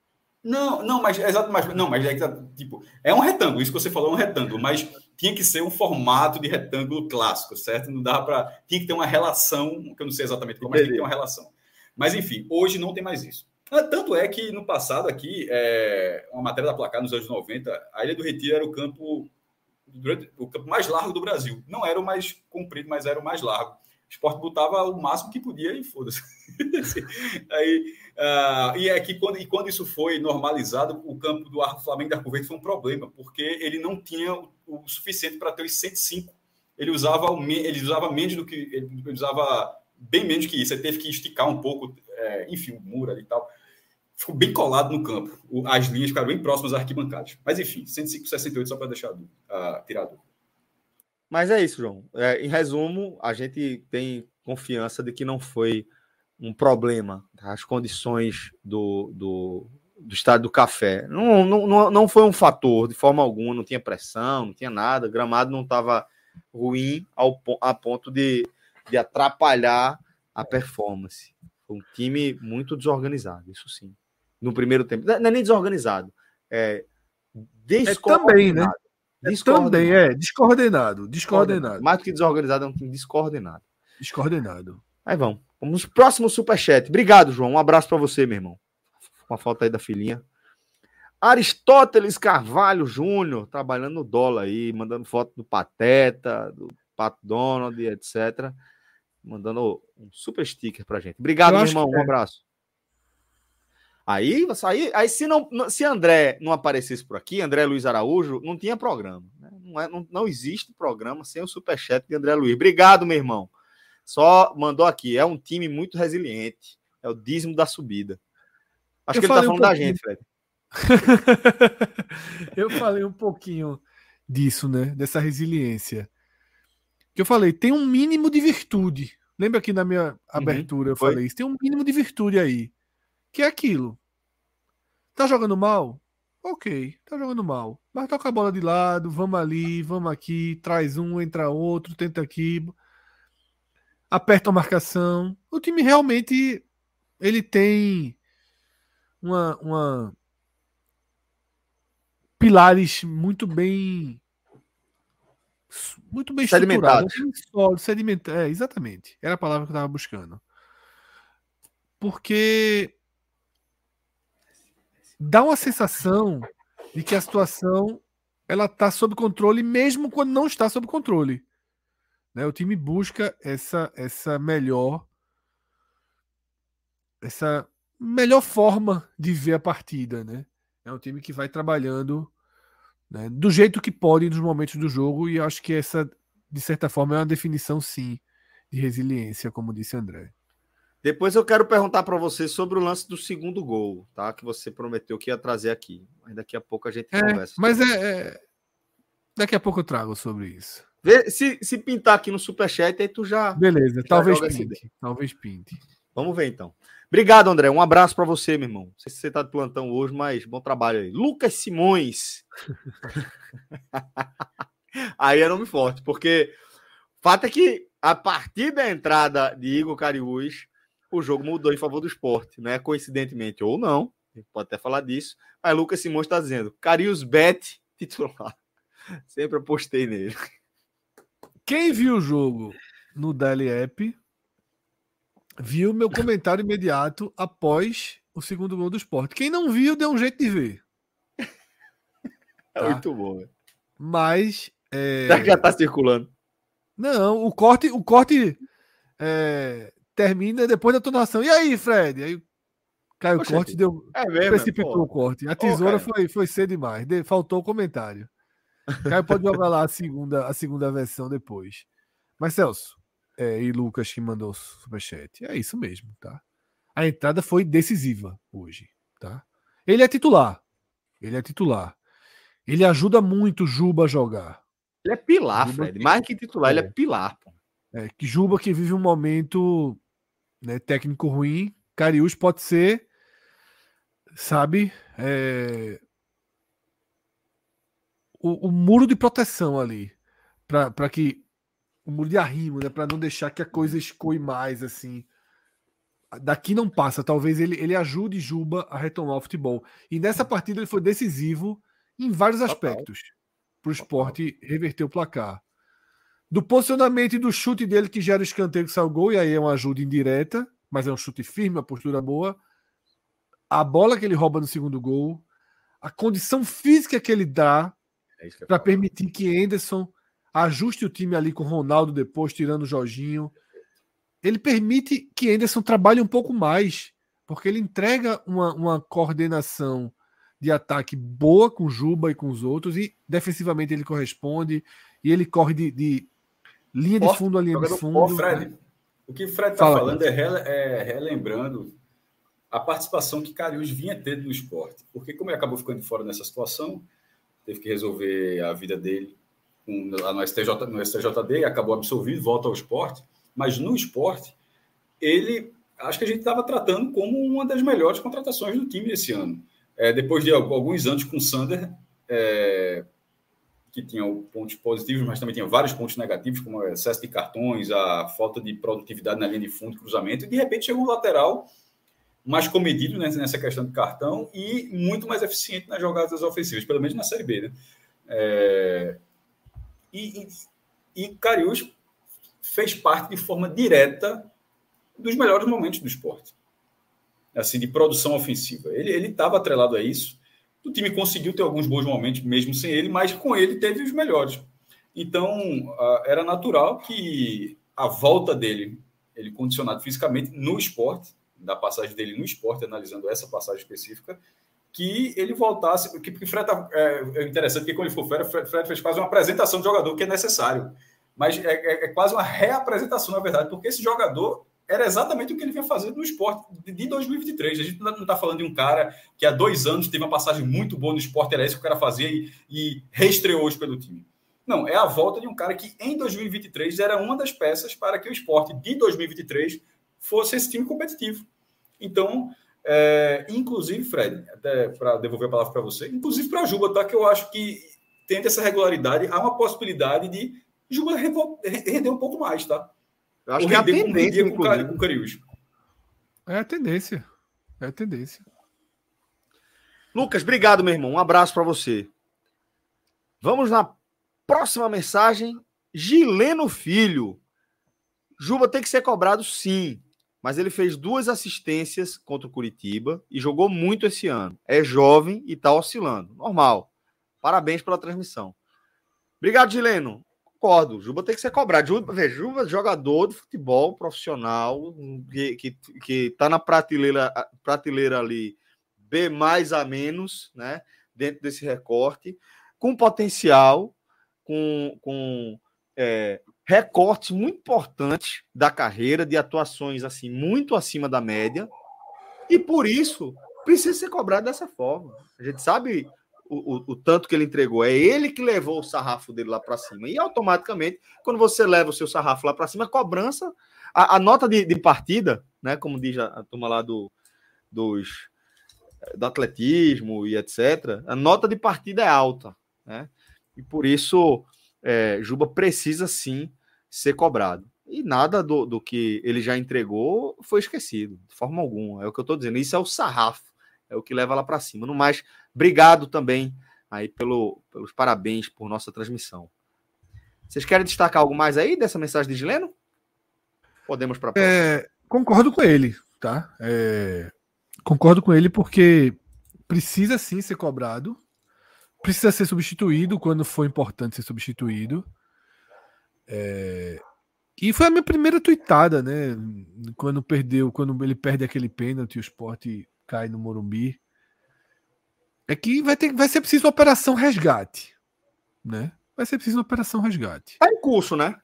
Não, não, mas exato, mas não, mas é tá, tipo, é um retângulo, isso que você falou é um retângulo, mas tinha que ser um formato de retângulo clássico, certo? Não dava para, tinha que ter uma relação, que eu não sei exatamente como, mas tinha que ter uma relação. Mas enfim, hoje não tem mais isso. Ah, tanto é que no passado aqui, é, uma matéria da placar nos anos 90, a Ilha do Retiro era o campo, o campo mais largo do Brasil. Não era o mais comprido, mas era o mais largo. O esporte botava o máximo que podia e foda-se. Aí, uh, e é que quando, e quando isso foi normalizado, o campo do Arco Flamengo da Arco Verde foi um problema, porque ele não tinha o, o suficiente para ter os 105. Ele usava, o, ele usava menos do que. Ele usava bem menos que isso. Ele teve que esticar um pouco, é, enfim, o muro ali e tal ficou bem colado no campo. as linhas ficaram bem próximas às arquibancadas. Mas enfim, 105 68 só para deixar uh, Mas é isso, João. É, em resumo, a gente tem confiança de que não foi um problema as condições do, do, do estado do café. Não, não, não foi um fator de forma alguma, não tinha pressão, não tinha nada, o gramado não estava ruim ao, a ponto de, de atrapalhar a performance. Foi um time muito desorganizado, isso sim no primeiro tempo. Não é, é nem desorganizado. É, é descoordenado. Né? É também, né? Descoordenado. também, é. Descoordenado. Descoordenado. Mais do que desorganizado, é um time descoordenado. Descoordenado. Aí vamos. Vamos pro próximo superchat. Obrigado, João. Um abraço para você, meu irmão. Uma foto aí da filhinha. Aristóteles Carvalho Júnior, trabalhando no dólar aí, mandando foto do Pateta, do Pat Donald, etc. Mandando um super sticker pra gente. Obrigado, meu irmão. É. Um abraço. Aí, aí, aí se, não, se André não aparecesse por aqui, André Luiz Araújo, não tinha programa. Né? Não, é, não, não, existe programa sem o superchat de André Luiz. Obrigado, meu irmão. Só mandou aqui. É um time muito resiliente. É o dízimo da subida. Acho Eu que ele está falando um da gente, Fred. Eu falei um pouquinho disso, né? Dessa resiliência. Que eu falei, tem um mínimo de virtude. Lembra que na minha uhum, abertura uhum, eu foi? falei isso? Tem um mínimo de virtude aí que é aquilo. Tá jogando mal? Ok, tá jogando mal. Mas toca a bola de lado, vamos ali, vamos aqui, traz um, entra outro, tenta aqui, aperta a marcação. O time realmente ele tem uma, uma pilares muito bem muito bem sedimentado. estruturado, sedimentado, é, exatamente. Era a palavra que eu tava buscando. Porque dá uma sensação de que a situação ela está sob controle mesmo quando não está sob controle. Né? O time busca essa essa melhor essa melhor forma de ver a partida, né? É um time que vai trabalhando né, do jeito que pode nos momentos do jogo e acho que essa de certa forma é uma definição sim de resiliência, como disse André. Depois eu quero perguntar para você sobre o lance do segundo gol, tá? Que você prometeu que ia trazer aqui. Mas daqui a pouco a gente é, conversa. Mas é, é, Daqui a pouco eu trago sobre isso. Vê, se, se pintar aqui no Superchat, aí tu já. Beleza, já talvez pinte. Talvez pinte. Vamos ver então. Obrigado, André. Um abraço para você, meu irmão. Não sei se você tá de plantão hoje, mas bom trabalho aí. Lucas Simões. aí é nome forte, porque fato é que a partir da entrada de Igor Cariús o jogo mudou em favor do esporte, né? Coincidentemente ou não, a gente pode até falar disso. Mas Lucas Simões está dizendo: Carius Bet, titular. Sempre apostei nele. Quem viu o jogo no Daily App viu meu comentário imediato após o segundo gol do esporte. Quem não viu, deu um jeito de ver. É tá? É muito bom, Mas. É... Já tá circulando. Não, o corte, o corte é, termina depois da tonação. E aí, Fred? Aí caiu o corte, deu. É mesmo, precipitou pô. o corte. A tesoura foi, foi cedo demais. De... Faltou o comentário. Caio pode jogar lá a segunda, a segunda versão depois. Mas, Celso, é, e Lucas que mandou o superchat. É isso mesmo, tá? A entrada foi decisiva hoje, tá? Ele é titular. Ele é titular. Ele ajuda muito o Juba a jogar. Ele é pilar, Juba Fred. Mais que titular, é. ele é, é. pilar. É, que Juba que vive um momento né? Técnico ruim, Cariús pode ser, sabe, é... o, o, muro de proteção ali, para que o muro de arrimo, né? Para não deixar que a coisa escoe mais assim. Daqui não passa, talvez ele, ele ajude Juba a retomar o futebol. E nessa partida ele foi decisivo em vários aspectos para o esporte reverter o placar do posicionamento e do chute dele que gera o escanteio que saiu gol, e aí é uma ajuda indireta, mas é um chute firme, uma postura boa. A bola que ele rouba no segundo gol, a condição física que ele dá é para permitir que Anderson ajuste o time ali com o Ronaldo depois, tirando o Jorginho. Ele permite que Anderson trabalhe um pouco mais, porque ele entrega uma, uma coordenação de ataque boa com Juba e com os outros, e defensivamente ele corresponde, e ele corre de, de Linha de fundo, ali linha de fundo. Fred, o que o Fred está falando é, rele, é, relembrando a participação que Carius vinha tendo no esporte. Porque como ele acabou ficando fora nessa situação, teve que resolver a vida dele um, lá no, STJ, no STJD, acabou absolvido, volta ao esporte. Mas no esporte, ele acho que a gente estava tratando como uma das melhores contratações do time esse ano. É, depois de alguns anos com o Sander, é, que tinha pontos positivos, mas também tinha vários pontos negativos, como o excesso de cartões, a falta de produtividade na linha de fundo, cruzamento, e de repente chegou um lateral mais comedido né, nessa questão de cartão e muito mais eficiente nas jogadas ofensivas, pelo menos na Série B. Né? É... E, e, e fez parte de forma direta dos melhores momentos do esporte, assim, de produção ofensiva. Ele estava atrelado a isso, o time conseguiu ter alguns bons momentos, mesmo sem ele, mas com ele teve os melhores. Então, era natural que a volta dele, ele condicionado fisicamente no esporte, da passagem dele no esporte, analisando essa passagem específica, que ele voltasse. porque Fred é, é interessante, porque quando ele for fora, Fred, Fred fez quase uma apresentação de jogador que é necessário. Mas é, é, é quase uma reapresentação, na verdade, porque esse jogador era exatamente o que ele vinha fazendo no esporte de 2023. A gente não está falando de um cara que há dois anos teve uma passagem muito boa no esporte, era isso que o cara fazia e, e reestreou hoje pelo time. Não, é a volta de um cara que em 2023 era uma das peças para que o esporte de 2023 fosse esse time competitivo. Então, é, inclusive, Fred, até para devolver a palavra para você, inclusive para Juba, tá? Que eu acho que tendo essa regularidade, há uma possibilidade de Juba render um pouco mais, tá? Eu acho o que é a tendência com, com o Cariús. É a tendência. É a tendência. Lucas, obrigado, meu irmão. Um abraço para você. Vamos na próxima mensagem. Gileno Filho. Juba tem que ser cobrado, sim. Mas ele fez duas assistências contra o Curitiba e jogou muito esse ano. É jovem e está oscilando. Normal. Parabéns pela transmissão. Obrigado, Gileno concordo. O Juba tem que ser cobrado. Juba, veja, Juba jogador de futebol profissional hum, que, que, que tá na prateleira, prateleira ali B mais a menos, né? Dentro desse recorte, com potencial, com, com é, recortes muito importantes da carreira, de atuações assim muito acima da média, e por isso precisa ser cobrado dessa forma. A gente sabe o, o, tanto que ele entregou. É ele que levou o sarrafo dele lá para cima. E automaticamente, quando você leva o seu sarrafo lá para cima, a cobrança, a, a nota de, de, partida, né? Como diz a, a turma lá do, dos, eh, do atletismo e etc., a nota de partida é alta. Né? E por isso é, Juba precisa sim ser cobrado. E nada do, do que ele já entregou foi esquecido, de forma alguma. É o que eu estou dizendo. Isso é o sarrafo é o que leva lá para cima. No mais, obrigado também aí pelo, pelos parabéns por nossa transmissão. Vocês querem destacar algo mais aí dessa mensagem de Gileno? Podemos para é, Concordo com ele, tá? É, concordo com ele porque precisa sim ser cobrado, precisa ser substituído quando for importante ser substituído. É, e foi a minha primeira tuitada, né? Quando perdeu, quando ele perde aquele pênalti, o esporte cai no Morumbi. É que vai, ter, vai ser preciso uma operação resgate. Né? Vai ser preciso uma operação resgate. está em curso, né?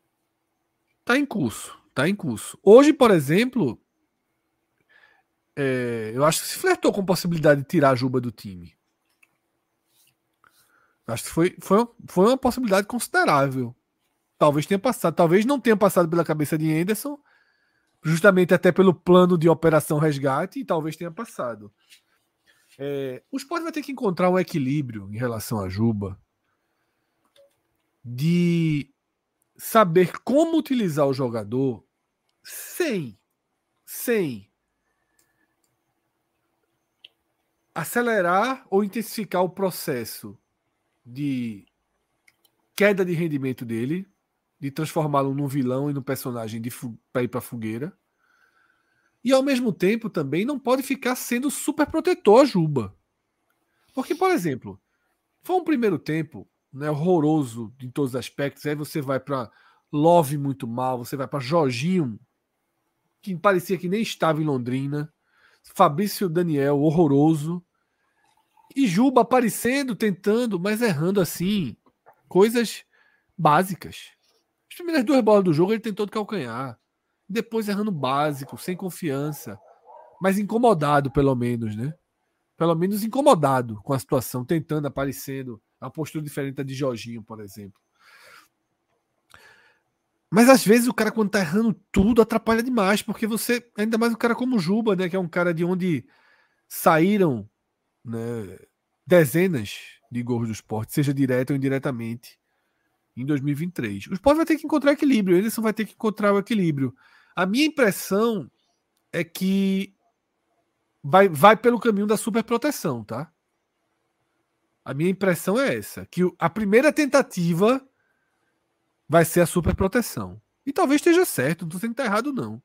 está em curso. está em curso. Hoje, por exemplo, é, eu acho que se flertou com a possibilidade de tirar a Juba do time. Acho que foi, foi, foi uma possibilidade considerável. Talvez tenha passado. Talvez não tenha passado pela cabeça de Anderson, justamente até pelo plano de operação resgate, e talvez tenha passado. É, o esporte vai ter que encontrar um equilíbrio em relação a Juba de saber como utilizar o jogador sem, sem acelerar ou intensificar o processo de queda de rendimento dele, de transformá-lo num vilão e num personagem para ir para fogueira. E ao mesmo tempo também não pode ficar sendo super protetor a Juba. Porque, por exemplo, foi um primeiro tempo né, horroroso em todos os aspectos. Aí você vai para Love muito mal, você vai para Jorginho, que parecia que nem estava em Londrina. Fabrício Daniel, horroroso. E Juba aparecendo, tentando, mas errando assim. Coisas básicas primeiras duas bolas do jogo ele tentou de calcanhar. Depois errando básico, sem confiança. Mas incomodado, pelo menos, né? Pelo menos incomodado com a situação, tentando, aparecendo. A postura diferente da de Jorginho, por exemplo. Mas às vezes o cara, quando tá errando tudo, atrapalha demais, porque você, ainda mais um cara como Juba, né? Que é um cara de onde saíram né, dezenas de gols do esporte, seja direto ou indiretamente em 2023. O Sport vai ter que encontrar equilíbrio, o Anderson vai ter que encontrar o equilíbrio. A minha impressão é que vai, vai pelo caminho da superproteção, tá? A minha impressão é essa, que a primeira tentativa vai ser a superproteção. E talvez esteja certo, não estou tá errado não.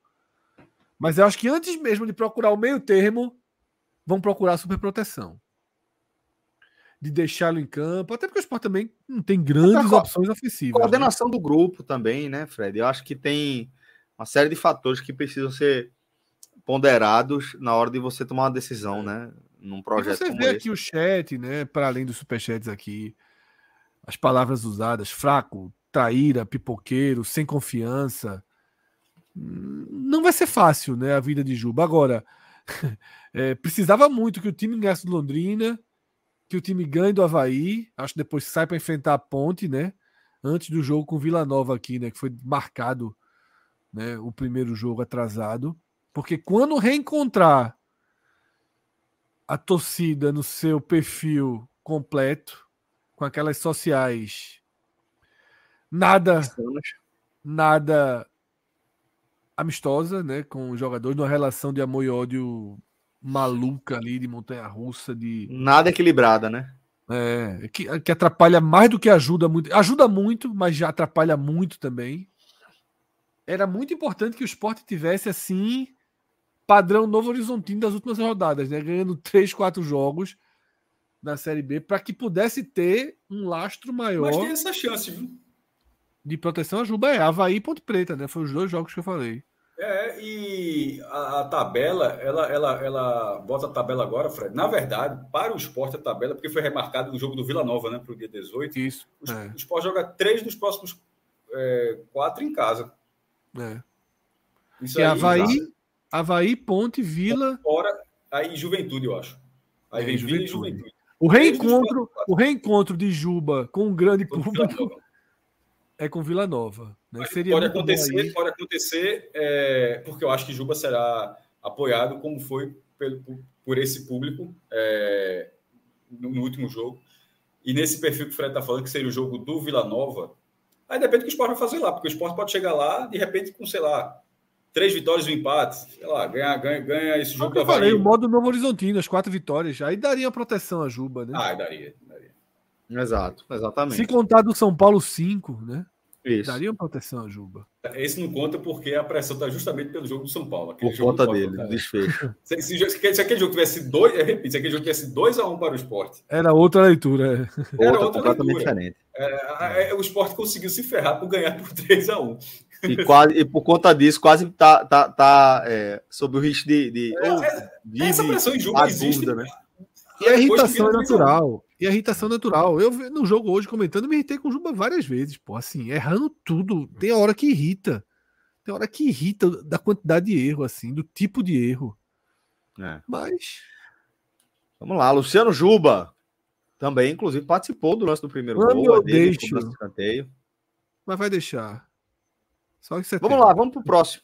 Mas eu acho que antes mesmo de procurar o meio termo, vão procurar a superproteção de deixá-lo em campo, até porque o Sport também não tem grandes opções ofensivas. Né? Coordenação né? do grupo também, né, Fred? Eu acho que tem uma série de fatores que precisam ser ponderados na hora de você tomar uma decisão, é. né? Num projeto e você vê esse. aqui o chat, né? Para além dos superchats aqui, as palavras usadas, fraco, traíra, pipoqueiro, sem confiança. Hum, não vai ser fácil, né? A vida de Juba. Agora, é, precisava muito que o time ganhasse de Londrina que o time ganhe do Havaí, acho que depois sai para enfrentar a Ponte, né? Antes do jogo com Vila Nova aqui, né? Que foi marcado né, o primeiro jogo atrasado. Porque quando reencontrar a torcida no seu perfil completo, com aquelas sociais, nada, nada amistosa, né, com os jogadores, numa relação de amor e ódio maluca ali de montanha-russa, de nada equilibrada, né? É, que, que atrapalha mais do que ajuda muito. Ajuda muito, mas já atrapalha muito também. Era muito importante que o esporte tivesse assim padrão Novo Horizontino das últimas rodadas, né? Ganhando três, quatro jogos na Série B para que pudesse ter um lastro maior. Mas tem essa chance, viu? De proteção a Juba é Havaí e Ponte Preta, né? Foi os dois jogos que eu falei. É, e a, a, tabela, ela, ela, ela bota a tabela agora, Fred. Na verdade, para o esporte a tabela, porque foi remarcado o jogo do Vila Nova, né, para o dia 18. Isso. O, é. o esporte joga três dos próximos é, quatro em casa. É. Isso e aí, Havaí, Havaí, Ponte, Vila. Fora, aí Juventude, eu acho. Aí é, vem Juventude. Vila e Juventude. O reencontro, o reencontro de Juba com um grande público é com Vila Nova. Né? Seria pode, acontecer, pode acontecer, é, porque eu acho que Juba será apoiado, como foi pelo, por esse público é, no, no, último jogo. E nesse perfil que o Fred está falando, que seria o jogo do Vila Nova, aí depende do que o Sport vai fazer lá, porque o Sport pode chegar lá, de repente, com, sei lá, três vitórias e um empate, sei lá, ganha, ganha, ganha esse jogo. Eu falei, o modo Novo Horizontino, as quatro vitórias, aí daria proteção a Juba, né? Ah, daria, daria. Exato, exatamente. Se contar do São Paulo, cinco, né? Isso. Daria proteção a Juba. Esse não conta porque a pressão está justamente pelo jogo do São Paulo. Por conta dele, tá desfecho. Se, se, se, se, aquele jogo tivesse dois, repito, se aquele jogo tivesse 2x1 um para o esporte. Era outra leitura. É. Era outra, outra totalmente leitura. diferente. É, é, é o esporte conseguiu se ferrar por ganhar por 3x1. E, quase, e por conta disso, quase está tá, tá é, sob o risco de. de, de é, essa pressão em jogo existe. Dúvida, né? E a irritação é natural. E a irritação é natural. Eu no jogo hoje comentando, me irritei com o Juba várias vezes, pô. Assim, errando tudo. Tem hora que irrita. Tem hora que irrita da quantidade de erro, assim, do tipo de erro. É. Mas. Vamos lá, Luciano Juba. Também, inclusive, participou do lance do primeiro gol. Eu dele, Escanteio. Mas vai deixar. Só que você Vamos tem. lá, vamos pro próximo.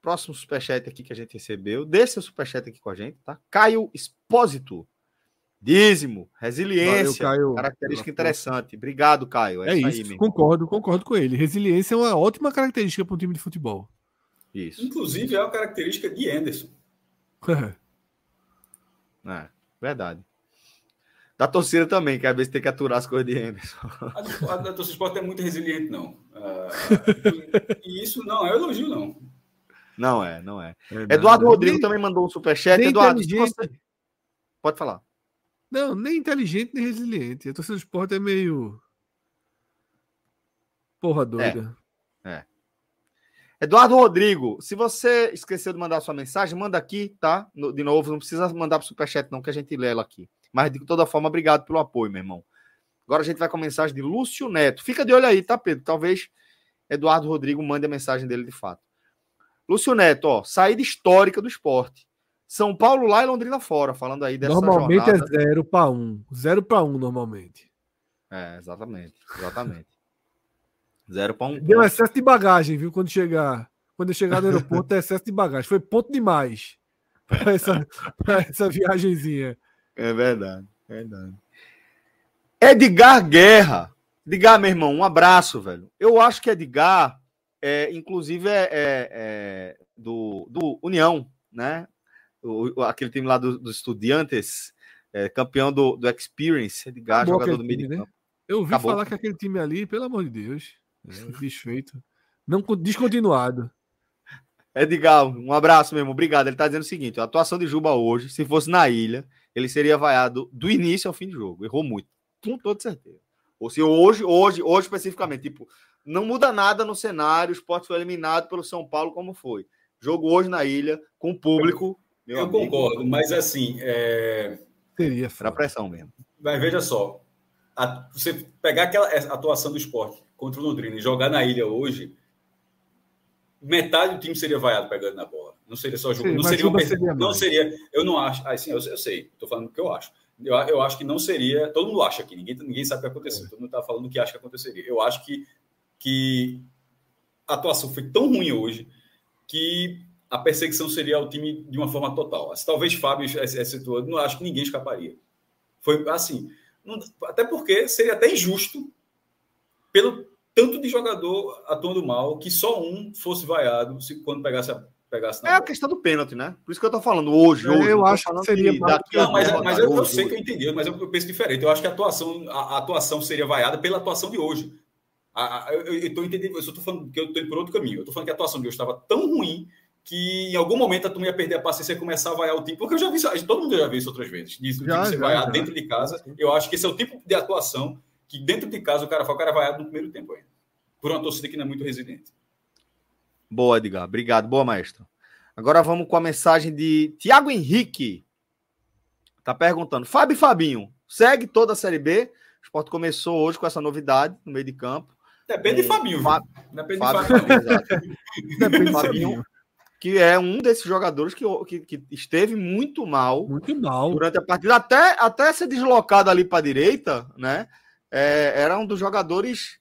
Próximo superchat aqui que a gente recebeu. Dê o superchat aqui com a gente, tá? Caio Espósito. Dízimo, resiliência, Valeu, característica interessante. Obrigado, Caio. É, é isso, aí, concordo, concordo com ele. Resiliência é uma ótima característica para um time de futebol. Isso. Inclusive, é uma característica de Anderson. é, verdade. Da torcida também, que às vezes tem que aturar as coisas de Anderson. A, a, torcida esporte é muito resiliente, não. Uh, e isso não é elogio, não. Não é, não é. é Eduardo Rodrigo também mandou um superchat. Eduardo, você... pode falar. Não, nem inteligente nem resiliente. A torcida do esporte é meio. Porra é, doida. É. é. Eduardo Rodrigo, se você esqueceu de mandar sua mensagem, manda aqui, tá? De novo, não precisa mandar pro superchat, não, que a gente lê ela aqui. Mas de toda forma, obrigado pelo apoio, meu irmão. Agora a gente vai com a mensagem de Lúcio Neto. Fica de olho aí, tá, Pedro? Talvez Eduardo Rodrigo mande a mensagem dele de fato. Lúcio Neto, ó, saída histórica do esporte. São Paulo lá e Londrina fora, falando aí dessa Normalmente é jornada. é 0 para 1. 0 para 1 normalmente. É, exatamente. Exatamente. 0 para 1. Deu ponto. excesso de bagagem, viu? Quando chegar, quando chegar no aeroporto é excesso de bagagem. Foi ponto demais para essa, pra essa viagenzinha. É verdade, é verdade. Edgar Guerra. Edgar, meu irmão, um abraço, velho. Eu acho que Edgar, é, inclusive, é, é, é do, do União, né? o, aquele time lá dos do Estudiantes, é, campeão do, do Experience, de Edgar, jogador do meio né? Eu ouvi falar que aquele time ali, pelo amor de Deus, é desfeito. Não, descontinuado. Edgar, um abraço mesmo, obrigado. Ele está dizendo o seguinte: a atuação de Juba hoje, se fosse na ilha, ele seria vaiado do início ao fim do jogo. Errou muito, com toda certeza. Ou se hoje, hoje, hoje especificamente, tipo, não muda nada no cenário, o esporte foi eliminado pelo São Paulo como foi. Jogo hoje na ilha, com público, meu eu amigo. concordo, mas assim. É... Seria para assim. pressão mesmo. Mas veja só. A, você pegar aquela atuação do esporte contra o Londrina e jogar na ilha hoje, metade do time seria vaiado pegando na bola. Não seria só jogo. Sim, não seria, seria não seria. Eu não acho. Assim, eu, eu sei, estou falando o que eu acho. Eu, eu acho que não seria. Todo mundo acha aqui, ninguém, ninguém sabe o que aconteceu. É. Todo mundo está falando o que acha que aconteceria. Eu acho que, que a atuação foi tão ruim hoje que a perseguição seria ao time de uma forma total. Assim, talvez Fábio excetuou, não acho que ninguém escaparia. Foi assim, não, até porque seria até injusto pelo tanto de jogador atuando mal que só um fosse vaiado se, quando pegasse a pegasse É bola. a questão do pênalti, né? Por isso que eu tô falando hoje. Eu, hoje, eu acho que seria daqui não, mas, mas eu, hoje, eu, sei que eu entendi, mas eu penso diferente. Eu acho que a atuação, a, a atuação seria vaiada pela atuação de hoje. A, a, eu, eu tô entendendo, eu só tô falando que eu tô por outro caminho. Eu tô falando que a atuação de hoje estava tão ruim que em algum momento a turma ia perder a paciência e começar a vaiar o time, porque eu já vi isso, todo mundo já viu isso outras vezes, diz já, você já, vaiar já. dentro de casa. Eu acho que esse é o tipo de atuação que dentro de casa o cara fala, o cara vaiado no primeiro tempo ainda, por uma torcida que não é muito residente. Boa, Edgar. Obrigado. Boa, maestro. Agora vamos com a mensagem de Tiago Henrique. Tá perguntando. Fábio e Fabinho, segue toda a Série B. O esporte começou hoje com essa novidade no meio de campo. Depende é, de Fabinho. Depende Fábio, de Fabinho. Fabinho. Depende de Fabinho que é um desses jogadores que, que, que esteve muito mal, muito mal durante a partida, até, até ser deslocado ali para a direita, né? É, era um dos jogadores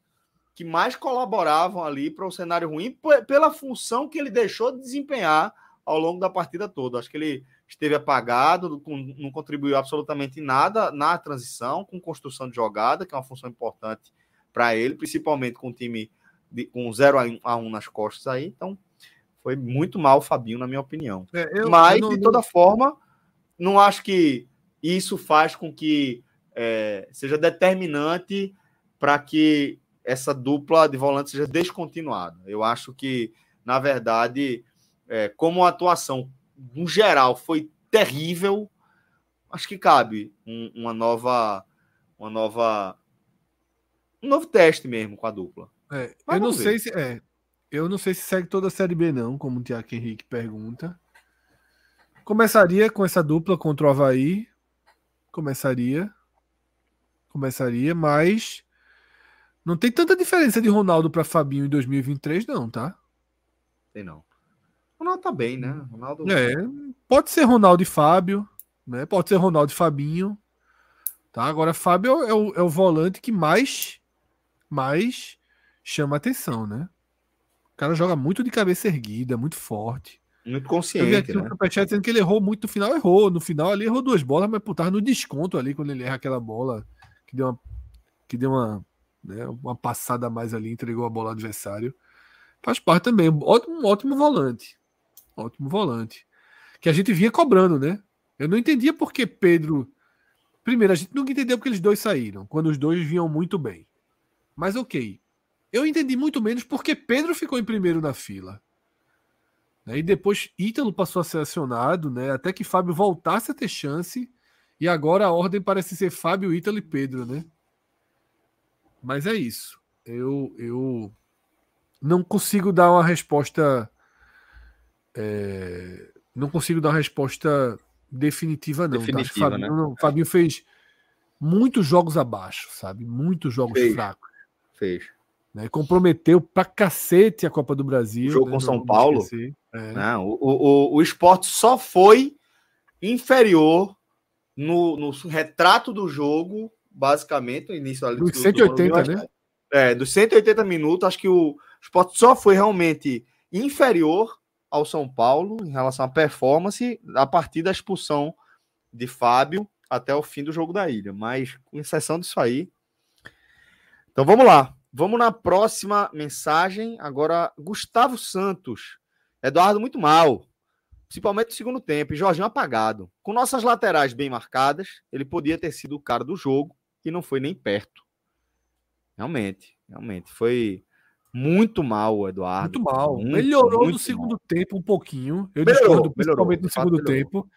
que mais colaboravam ali para o cenário ruim pela função que ele deixou de desempenhar ao longo da partida toda. Acho que ele esteve apagado, não contribuiu absolutamente nada na transição, com construção de jogada, que é uma função importante para ele, principalmente com o time de, com 0 a 1 um nas costas aí. Então, foi muito mal o Fabinho, na minha opinião. É, eu, Mas, eu não, de toda não... forma, não acho que isso faz com que é, seja determinante para que essa dupla de volantes seja descontinuada. Eu acho que, na verdade, é, como a atuação, no geral, foi terrível, acho que cabe um, uma nova. Uma nova. Um novo teste mesmo com a dupla. É, eu não ver. sei se. É, eu não sei se segue toda a Série B, não, como o Tiago Henrique pergunta. Começaria com essa dupla contra o Havaí. Começaria. Começaria, mas. Não tem tanta diferença de Ronaldo para Fabinho em 2023, não, tá? Tem não. Ronaldo tá bem, né? Ronaldo... É, pode ser Ronaldo e Fábio, né? Pode ser Ronaldo e Fabinho. Tá? Agora, Fábio é o, é o é volante que mais, mais chama atenção, né? cara joga muito de cabeça erguida, muito forte. Muito consciente. Eu vi aqui né? no Superchat dizendo que ele errou muito no final, errou. No final ali errou duas bolas, mas putar no desconto ali quando ele erra aquela bola que deu uma, que deu uma, né, uma passada a mais ali, entregou a bola ao adversário. Faz parte também. Um ótimo, ótimo volante. ótimo volante. Que a gente vinha cobrando, né? Eu não entendia porque Pedro. Primeiro, a gente nunca entendeu porque eles dois saíram, quando os dois vinham muito bem. Mas ok, eu entendi muito menos porque Pedro ficou em primeiro na fila. Né, e depois Ítalo passou a ser acionado, né? até que Fábio voltasse a ter chance. E agora a ordem parece ser Fábio, Ítalo e Pedro, né? Mas é isso. Eu, eu não consigo dar uma resposta. É... não consigo dar uma resposta definitiva, não. Tá? Definitiva, tá? Fabinho, né? não Fabinho fez muitos jogos abaixo, sabe? Muitos jogos fez. fracos. Fez. Né? Comprometeu pra cacete a Copa do Brasil. O jogo né? com São não, Paulo. É. Não, né, não, o, o, o esporte só foi inferior no, no retrato do jogo, basicamente, no início ali dos do, 180, do, né? É, é, dos 180 minutos, acho que o Sport só foi realmente inferior ao São Paulo em relação à performance a partir da expulsão de Fábio até o fim do jogo da ilha. Mas com exceção disso aí. Então vamos lá. Vamos na próxima mensagem. Agora, Gustavo Santos. Eduardo muito mal, principalmente no segundo tempo, e Jorginho apagado. Com nossas laterais bem marcadas, ele podia ter sido o cara do jogo e não foi nem perto. Realmente, realmente. Foi muito mal, Eduardo. Muito mal. Muito, melhorou muito no segundo mal. tempo um pouquinho. Eu melhorou, discordo, principalmente melhorou, no segundo melhorou. tempo.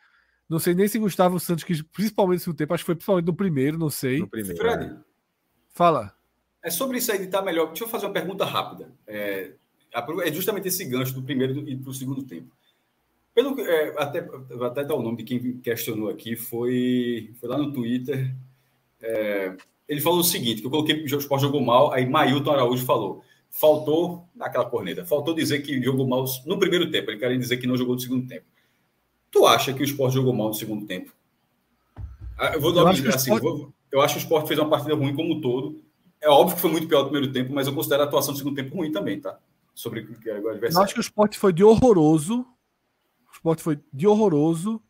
Não sei nem se Gustavo Santos que principalmente no segundo tempo, acho que foi principalmente no primeiro, não sei. No primeiro. Fred, é. fala. É sobre isso aí de estar melhor. Deixa eu fazer uma pergunta rápida. É, é justamente esse gancho do primeiro e o segundo tempo. Pelo é, até até o nome de quem questionou aqui foi foi lá no Twitter. É, ele falou o seguinte: que eu coloquei que o Sport jogou mal, aí Mailton Araújo falou. Faltou, naquela corneta, faltou dizer que jogou mal no primeiro tempo. Ele queria dizer que não jogou no segundo tempo. Tu acha que o esporte jogou mal no segundo tempo? Ah, eu vou dar eu acho assim, esporte... eu, vou, eu acho que o esporte fez uma partida ruim como um todo, é óbvio que foi muito pior do primeiro tempo, mas eu considero a atuação do segundo tempo ruim também, tá? Sobre o que o adversário. Eu acho que o esporte foi de horroroso. O esporte foi de horroroso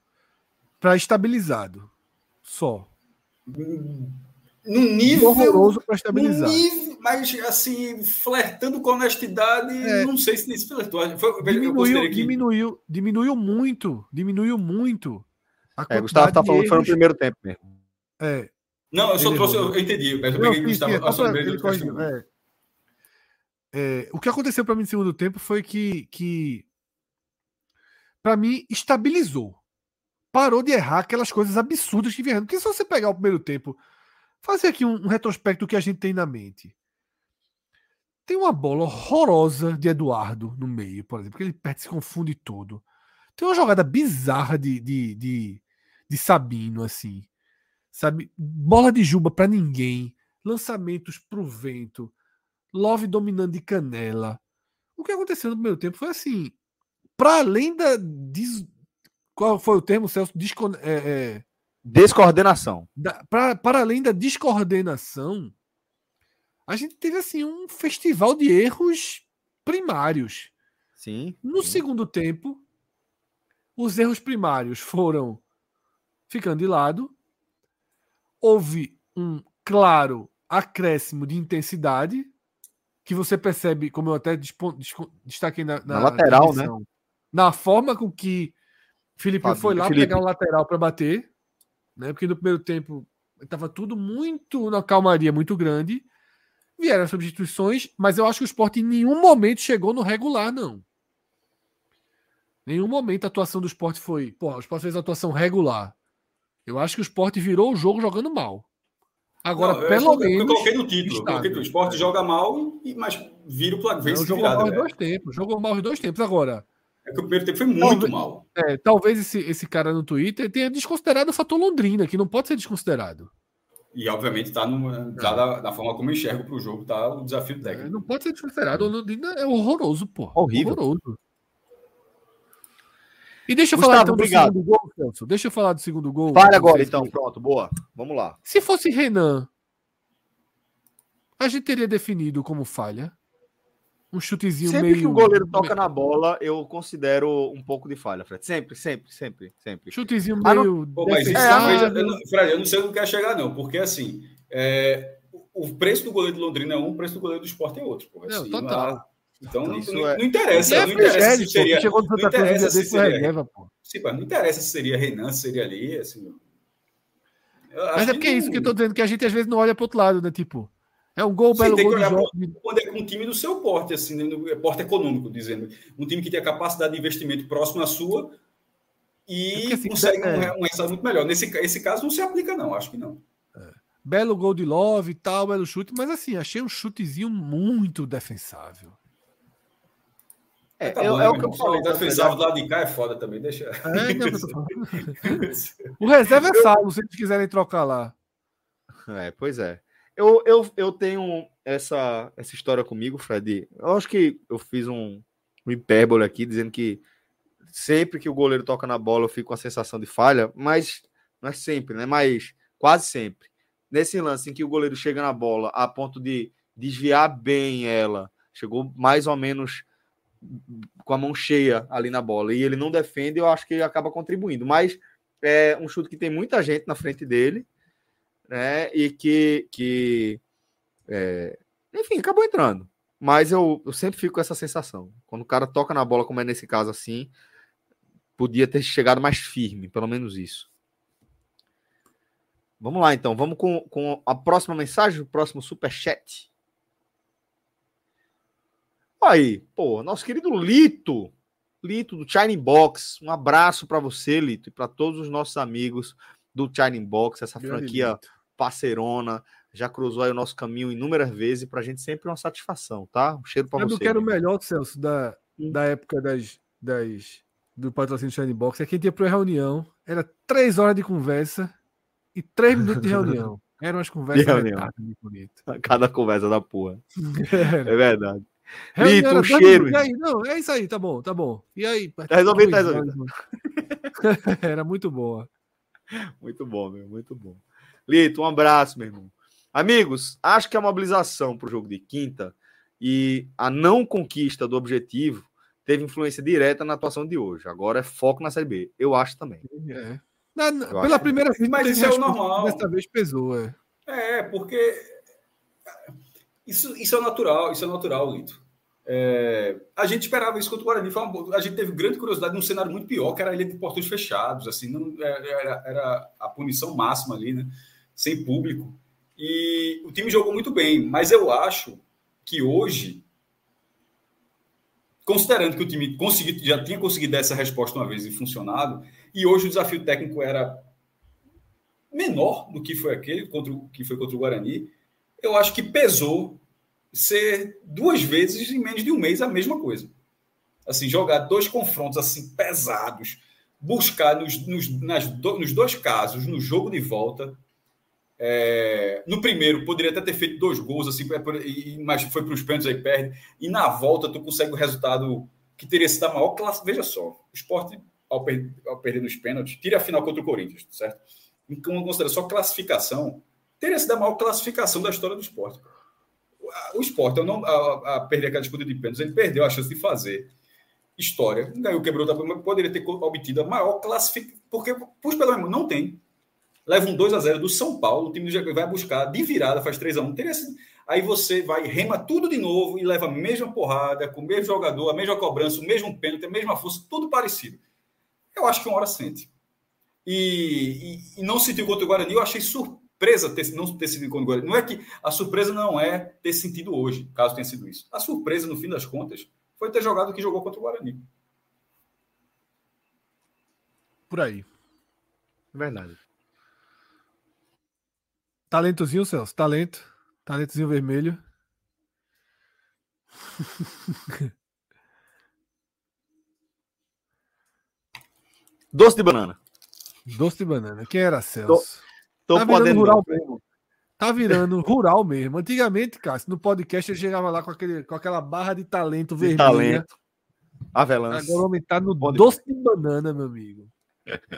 para estabilizado. Só. Num nível. Horroroso para estabilizado. Nível, mas, assim, flertando com honestidade, é. não sei se nem se flertou. diminuiu, diminuiu, diminuiu muito. Diminuiu muito. A é, Gustavo está falando que foi no primeiro tempo mesmo. É, não, eu só ele é trouxe, eu, eu né? entendi, mas eu peguei sim, é ele corrigiu, assim. é. É, o que aconteceu para mim no segundo tempo foi que, que para mim, estabilizou. Parou de errar aquelas coisas absurdas que vieram. Porque se você pegar o primeiro tempo, fazer aqui um, um retrospecto que a gente tem na mente. Tem uma bola horrorosa de Eduardo no meio, por exemplo, porque ele perde, se confunde todo. Tem uma jogada bizarra de, de, de, de Sabino, assim sabe? Bola de juba para ninguém, lançamentos pro vento, Love dominando de canela. O que aconteceu no primeiro tempo foi assim, para além da des... qual foi o termo, Celso? É, é... Descoordenação. Para além da descoordenação, a gente teve assim um festival de erros primários. Sim. No sim. segundo tempo, os erros primários foram ficando de lado houve um claro acréscimo de intensidade que você percebe, como eu até destaquei na, na, na lateral, edição, né? Na forma com que Felipe foi lá Felipe. pegar um lateral para bater, né? Porque no primeiro tempo estava tudo muito na calmaria muito grande. Vieram as substituições, mas eu acho que o esporte em nenhum momento chegou no regular, não. Nenhum momento a atuação do esporte foi. o esporte fez a atuação regular. Eu acho que o esporte virou o jogo jogando mal. Agora, não, pelo eu, menos. Eu coloquei no título. Coloquei que o esporte joga mal, mas vira o Plaguense. Né, jogou mal em os dois tempos. Jogou mal os dois tempos. Agora. É que o primeiro tempo foi muito talvez, mal. É, talvez esse, esse cara no Twitter tenha desconsiderado o fator Londrina, que não pode ser desconsiderado. E, obviamente, está tá, tá é. da, da, forma como eu enxergo para o jogo, tá o desafio é, técnico. É, não pode ser desconsiderado. O Londrina é horroroso, pô. Horrível. Horroroso. E deixa eu Gustavo, falar então, obrigado. do segundo gol, Celso. Deixa eu falar do segundo gol. Fale agora, então. Pronto, boa. Vamos lá. Se fosse Renan, a gente teria definido como falha. Um chutezinho sempre meio... Sempre que o goleiro toca na bola, eu considero um pouco de falha, Fred. Sempre, sempre, sempre, sempre. Chutezinho ah, meio... Não... mas isso, é, eu não... Fred, eu não sei onde quer chegar, não. Porque, assim, é... o preço do goleiro de Londrina é um, o preço do goleiro do esporte é outro. Pô. Assim, não, total. É então, então isso não, é... é- não interessa. não é interessa se seria. chegou não interessa se Reserva, né, pô. Sim, não interessa se seria Renan, se seria ali. Assim, mas é porque não... é isso que eu tô dizendo, que a gente às vezes não olha pro outro lado, né? Tipo, é um gol, belo gol. Pro, quando é com um time do seu porte, assim, né? É porte econômico, dizendo. Um time que tem a capacidade de investimento próximo à sua e é assim, consegue é... um, resultado muito melhor. Nesse esse caso não se aplica, não, acho que não. Belo gol de Love e tal, belo chute, mas assim, achei um chutezinho muito defensável. É, tá eu, é, bom, é o né? que eu falei. Tá defensável né, do lado de cá é foda também, deixa. É, então, o reserva é salvo, se eles quiserem trocar lá. É, pois é. Eu, eu, eu tenho essa, essa história comigo, Fred. Eu acho que eu fiz um, um hipérbole aqui, dizendo que sempre que o goleiro toca na bola eu fico com a sensação de falha, mas não é sempre, né? Mas quase sempre. Nesse lance em que o goleiro chega na bola a ponto de desviar bem ela, chegou mais ou menos com a mão cheia ali na bola e ele não defende, eu acho que ele acaba contribuindo. Mas é um chute que tem muita gente na frente dele, né? E que, que é, enfim, acabou entrando. Mas eu, eu sempre fico com essa sensação. Quando o cara toca na bola, como é nesse caso assim, podia ter chegado mais firme, pelo menos isso. Vamos lá, então. Vamos com, com a próxima mensagem, o próximo superchat. Aí, pô, nosso querido Lito, Lito do Shining Box, um abraço para você, Lito, e para todos os nossos amigos do Shining Box, essa franquia Lito. parceirona, já cruzou aí o nosso caminho inúmeras vezes, e pra gente sempre é uma satisfação, tá? Um cheiro para você. Eu quero o melhor, Celso, da, hum. da época das, das, do patrocínio do Shining Box, é que ia pra reunião, era três horas de conversa e três minutos de reunião. Eram as conversas. De reunião. Cada conversa da porra. é verdade. Lito, um cheiro. E aí, não, é isso aí, tá bom, tá bom. E aí? Tá resolvido, tá resolvido. Era muito boa. Muito bom, meu, muito bom. Lito, um abraço, meu irmão. Amigos, acho que é a mobilização para o jogo de quinta e a não conquista do objetivo teve influência direta na atuação de hoje. Agora é foco na Série B. Eu acho também. É. Na, na, Eu pela acho primeira vez, mas isso é o normal. Dessa vez pesou, é. É, porque isso, isso é natural, isso é natural, Lito. É, a gente esperava isso contra o Guarani. Uma, a gente teve grande curiosidade num cenário muito pior, que era a ilha de portões fechados, assim, não, é, era, era, a punição máxima ali, né? Sem público. E o time jogou muito bem, mas eu acho que hoje, considerando que o time consegui, já tinha conseguido essa resposta uma vez e funcionado, e hoje o desafio técnico era menor do que foi aquele contra, que foi contra o Guarani, eu acho que pesou ser duas vezes em menos de um mês a mesma coisa. Assim, jogar dois confrontos assim pesados, buscar nos, nos, nas do, nos dois casos, no jogo de volta. É, no primeiro, poderia até ter feito dois gols, assim, é mas foi para os pênaltis aí perde. E na volta, tu consegue o resultado que teria sido a maior classe. Veja só, o esporte, ao, per, ao perder nos pênaltis, tira a final contra o Corinthians, certo? Então, considera só classificação, teria sido a maior classificação da história do esporte o esporte, eu não, a, a perder aquela disputa de pênaltis, ele perdeu a chance de fazer história. Ganhou, quebrou o tá, mas poderia ter obtido a maior classificação. Porque, puxa, pelo menos, não tem. Leva um 2 a 0 do São Paulo, o time do Jacuí vai buscar de virada, faz 3 x 1 Aí você vai, rema tudo de novo e leva a mesma porrada, com o mesmo jogador, a mesma cobrança, o mesmo pênalti, a mesma força, tudo parecido. Eu acho que uma hora sente. E, e, e não sentiu contra o Guarani, eu achei surpreso surpresa ter, não ter sido contra o Não é que a surpresa não é ter sentido hoje, caso tenha sido isso. A surpresa, no fim das contas, foi ter jogado o que jogou contra o Guarani. Por aí. Verdade. Talentozinho, Celso. Talento. Talentozinho vermelho. Doce de banana. Doce de banana. Quem era Celso? Do... Tô tá podendo. Rural mesmo. Tá virando rural mesmo. Antigamente, Cássio, no podcast eu chegava lá com, aquele, com aquela barra de talento vermelha. talento. Avelãs Agora o homem tá no Pode doce de banana, meu amigo.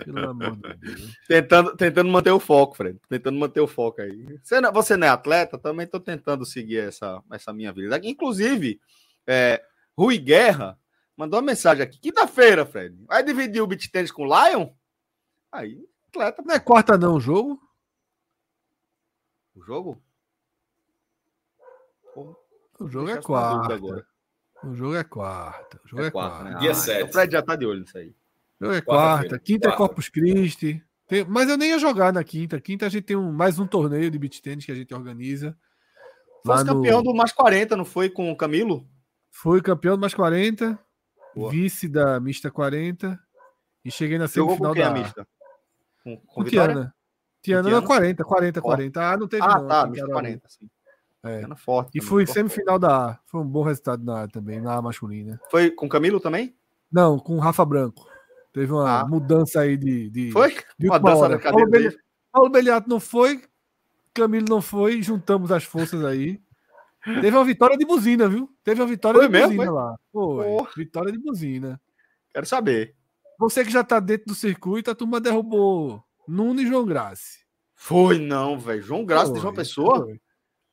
Pelo amor de Deus. Tentando, tentando manter o foco, Fred. Tentando manter o foco aí. Você não, você não é atleta? Também tô tentando seguir essa, essa minha vida. Inclusive, é, Rui Guerra mandou uma mensagem aqui. Quinta-feira, Fred. Vai dividir o beat tênis com o Lion? Aí, atleta. Não é quarta, não, o jogo? O jogo? O jogo é quarta. O jogo é quarta. O jogo é, é quarta. quarta. Né? Dia 7. Ah, o então Fred já tá de olho nisso aí. O jogo é quarta. quarta quinta é quarta. é Corpus Christi. Tem... Mas eu nem ia jogar na quinta. Quinta a gente tem um, mais um torneio de beat tênis que a gente organiza. Foi no... campeão do mais 40, não foi com o Camilo? Foi campeão do mais 40, Boa. vice da mista 40 e cheguei na semifinal da mista. Com, com Tiana. Tiana não, 40, 40, 40. Ah, não teve ah, não. Tá, 40, sim. É. Tiana forte. E foi semifinal da A. Foi um bom resultado na A também, na A masculina. Foi com Camilo também? Não, com Rafa Branco. Teve uma ah. mudança aí de. de foi? De uma dança da cadeira. Paulo, Paulo Beliato não foi, Camilo não foi, juntamos as forças aí. Teve uma vitória de buzina, viu? Teve uma vitória foi de mesmo, buzina foi? lá. Foi. Vitória de buzina. Quero saber. Você que já tá dentro do circuito, a turma derrubou Nuno e João Grace. Foi, não, velho. João Graça de João Pessoa?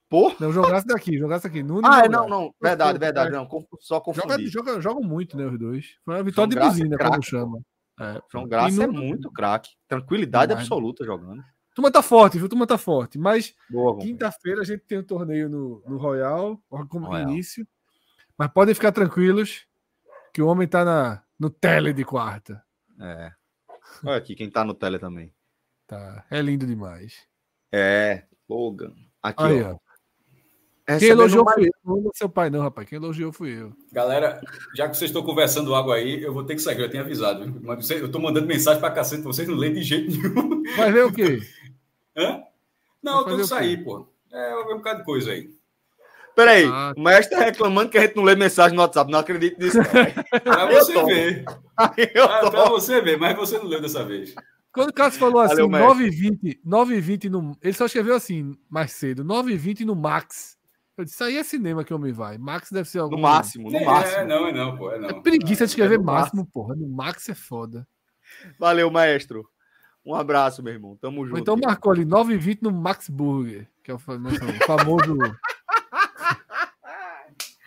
Pô, Porra. Não, João Graça daqui, João Graça aqui. Nuno ah, é, não, não. Verdade, verdade. É. Não, só confundi. Joga, joga, joga muito, né, os dois. Foi uma vitória João de é buzina, é como chama. É, João Graça é muito craque. Tranquilidade absoluta jogando. Tuma tá forte, viu? Tuma tá forte. Mas quinta-feira a gente tem um torneio no, no Royal, como Royal. início. Mas podem ficar tranquilos que o homem tá na, no tele de quarta. É. Olha aqui, quem tá no tele também. Tá. É lindo demais. É, Logan. Aqui, Aí, ó. ó. Quem elogiou foi eu, não é seu pai, não, rapaz. Quem elogiou fui eu. Galera, já que vocês estão conversando algo aí, eu vou ter que sair, eu tenho avisado. Eu estou mandando mensagem para cacete, vocês não lêem de jeito nenhum. Vai ver o quê? Hã? Não, Vai eu tenho que sair, pô. É, vai é ver um bocado de coisa aí. Peraí, ah, o Maestro tá reclamando que a gente não lê mensagem no WhatsApp, não acredito nisso. Não. Pra você ver. Ah, pra você ver, mas você não leu dessa vez. Quando o Cássio falou assim, 9h20, 9h20 no. Ele só escreveu assim, mais cedo, 9h20 no Max. Eu disse, aí é cinema que o homem vai. Max deve ser algum. No máximo, no é, máximo. É, não, é não, pô. É, não. é preguiça de é escrever é máximo, máximo, porra. No Max é foda. Valeu, maestro. Um abraço, meu irmão. Tamo junto. então marcou ali 9h20 no Max Burger, que é o famoso.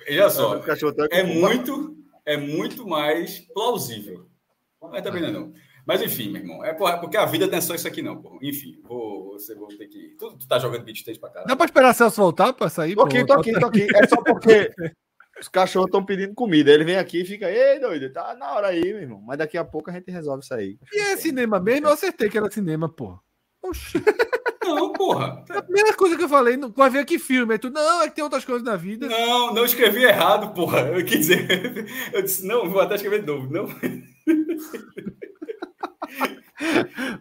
Olha só, é muito, é muito mais plausível. Mas também não. Mas enfim, meu irmão, é porra, é porque a vida não é só isso aqui, não, Enfim, vou, você vou ter que. Tu, tu tá jogando beat stage pra caralho. Dá pra esperar Celso voltar pra sair? Tô aqui, tô aqui, tô aqui. É só porque os cachorros estão pedindo comida. Ele vem aqui e fica, ei, doido, tá na hora aí, meu irmão. Mas daqui a pouco a gente resolve sair. E é cinema mesmo? Eu acertei que era cinema, porra. Oxi. Não, porra. A primeira coisa que eu falei, vai ver que filme. tu, não, é que tem outras coisas na vida. Não, não escrevi errado, porra. Eu quis dizer. Eu disse, não, vou até escrever de novo. Não.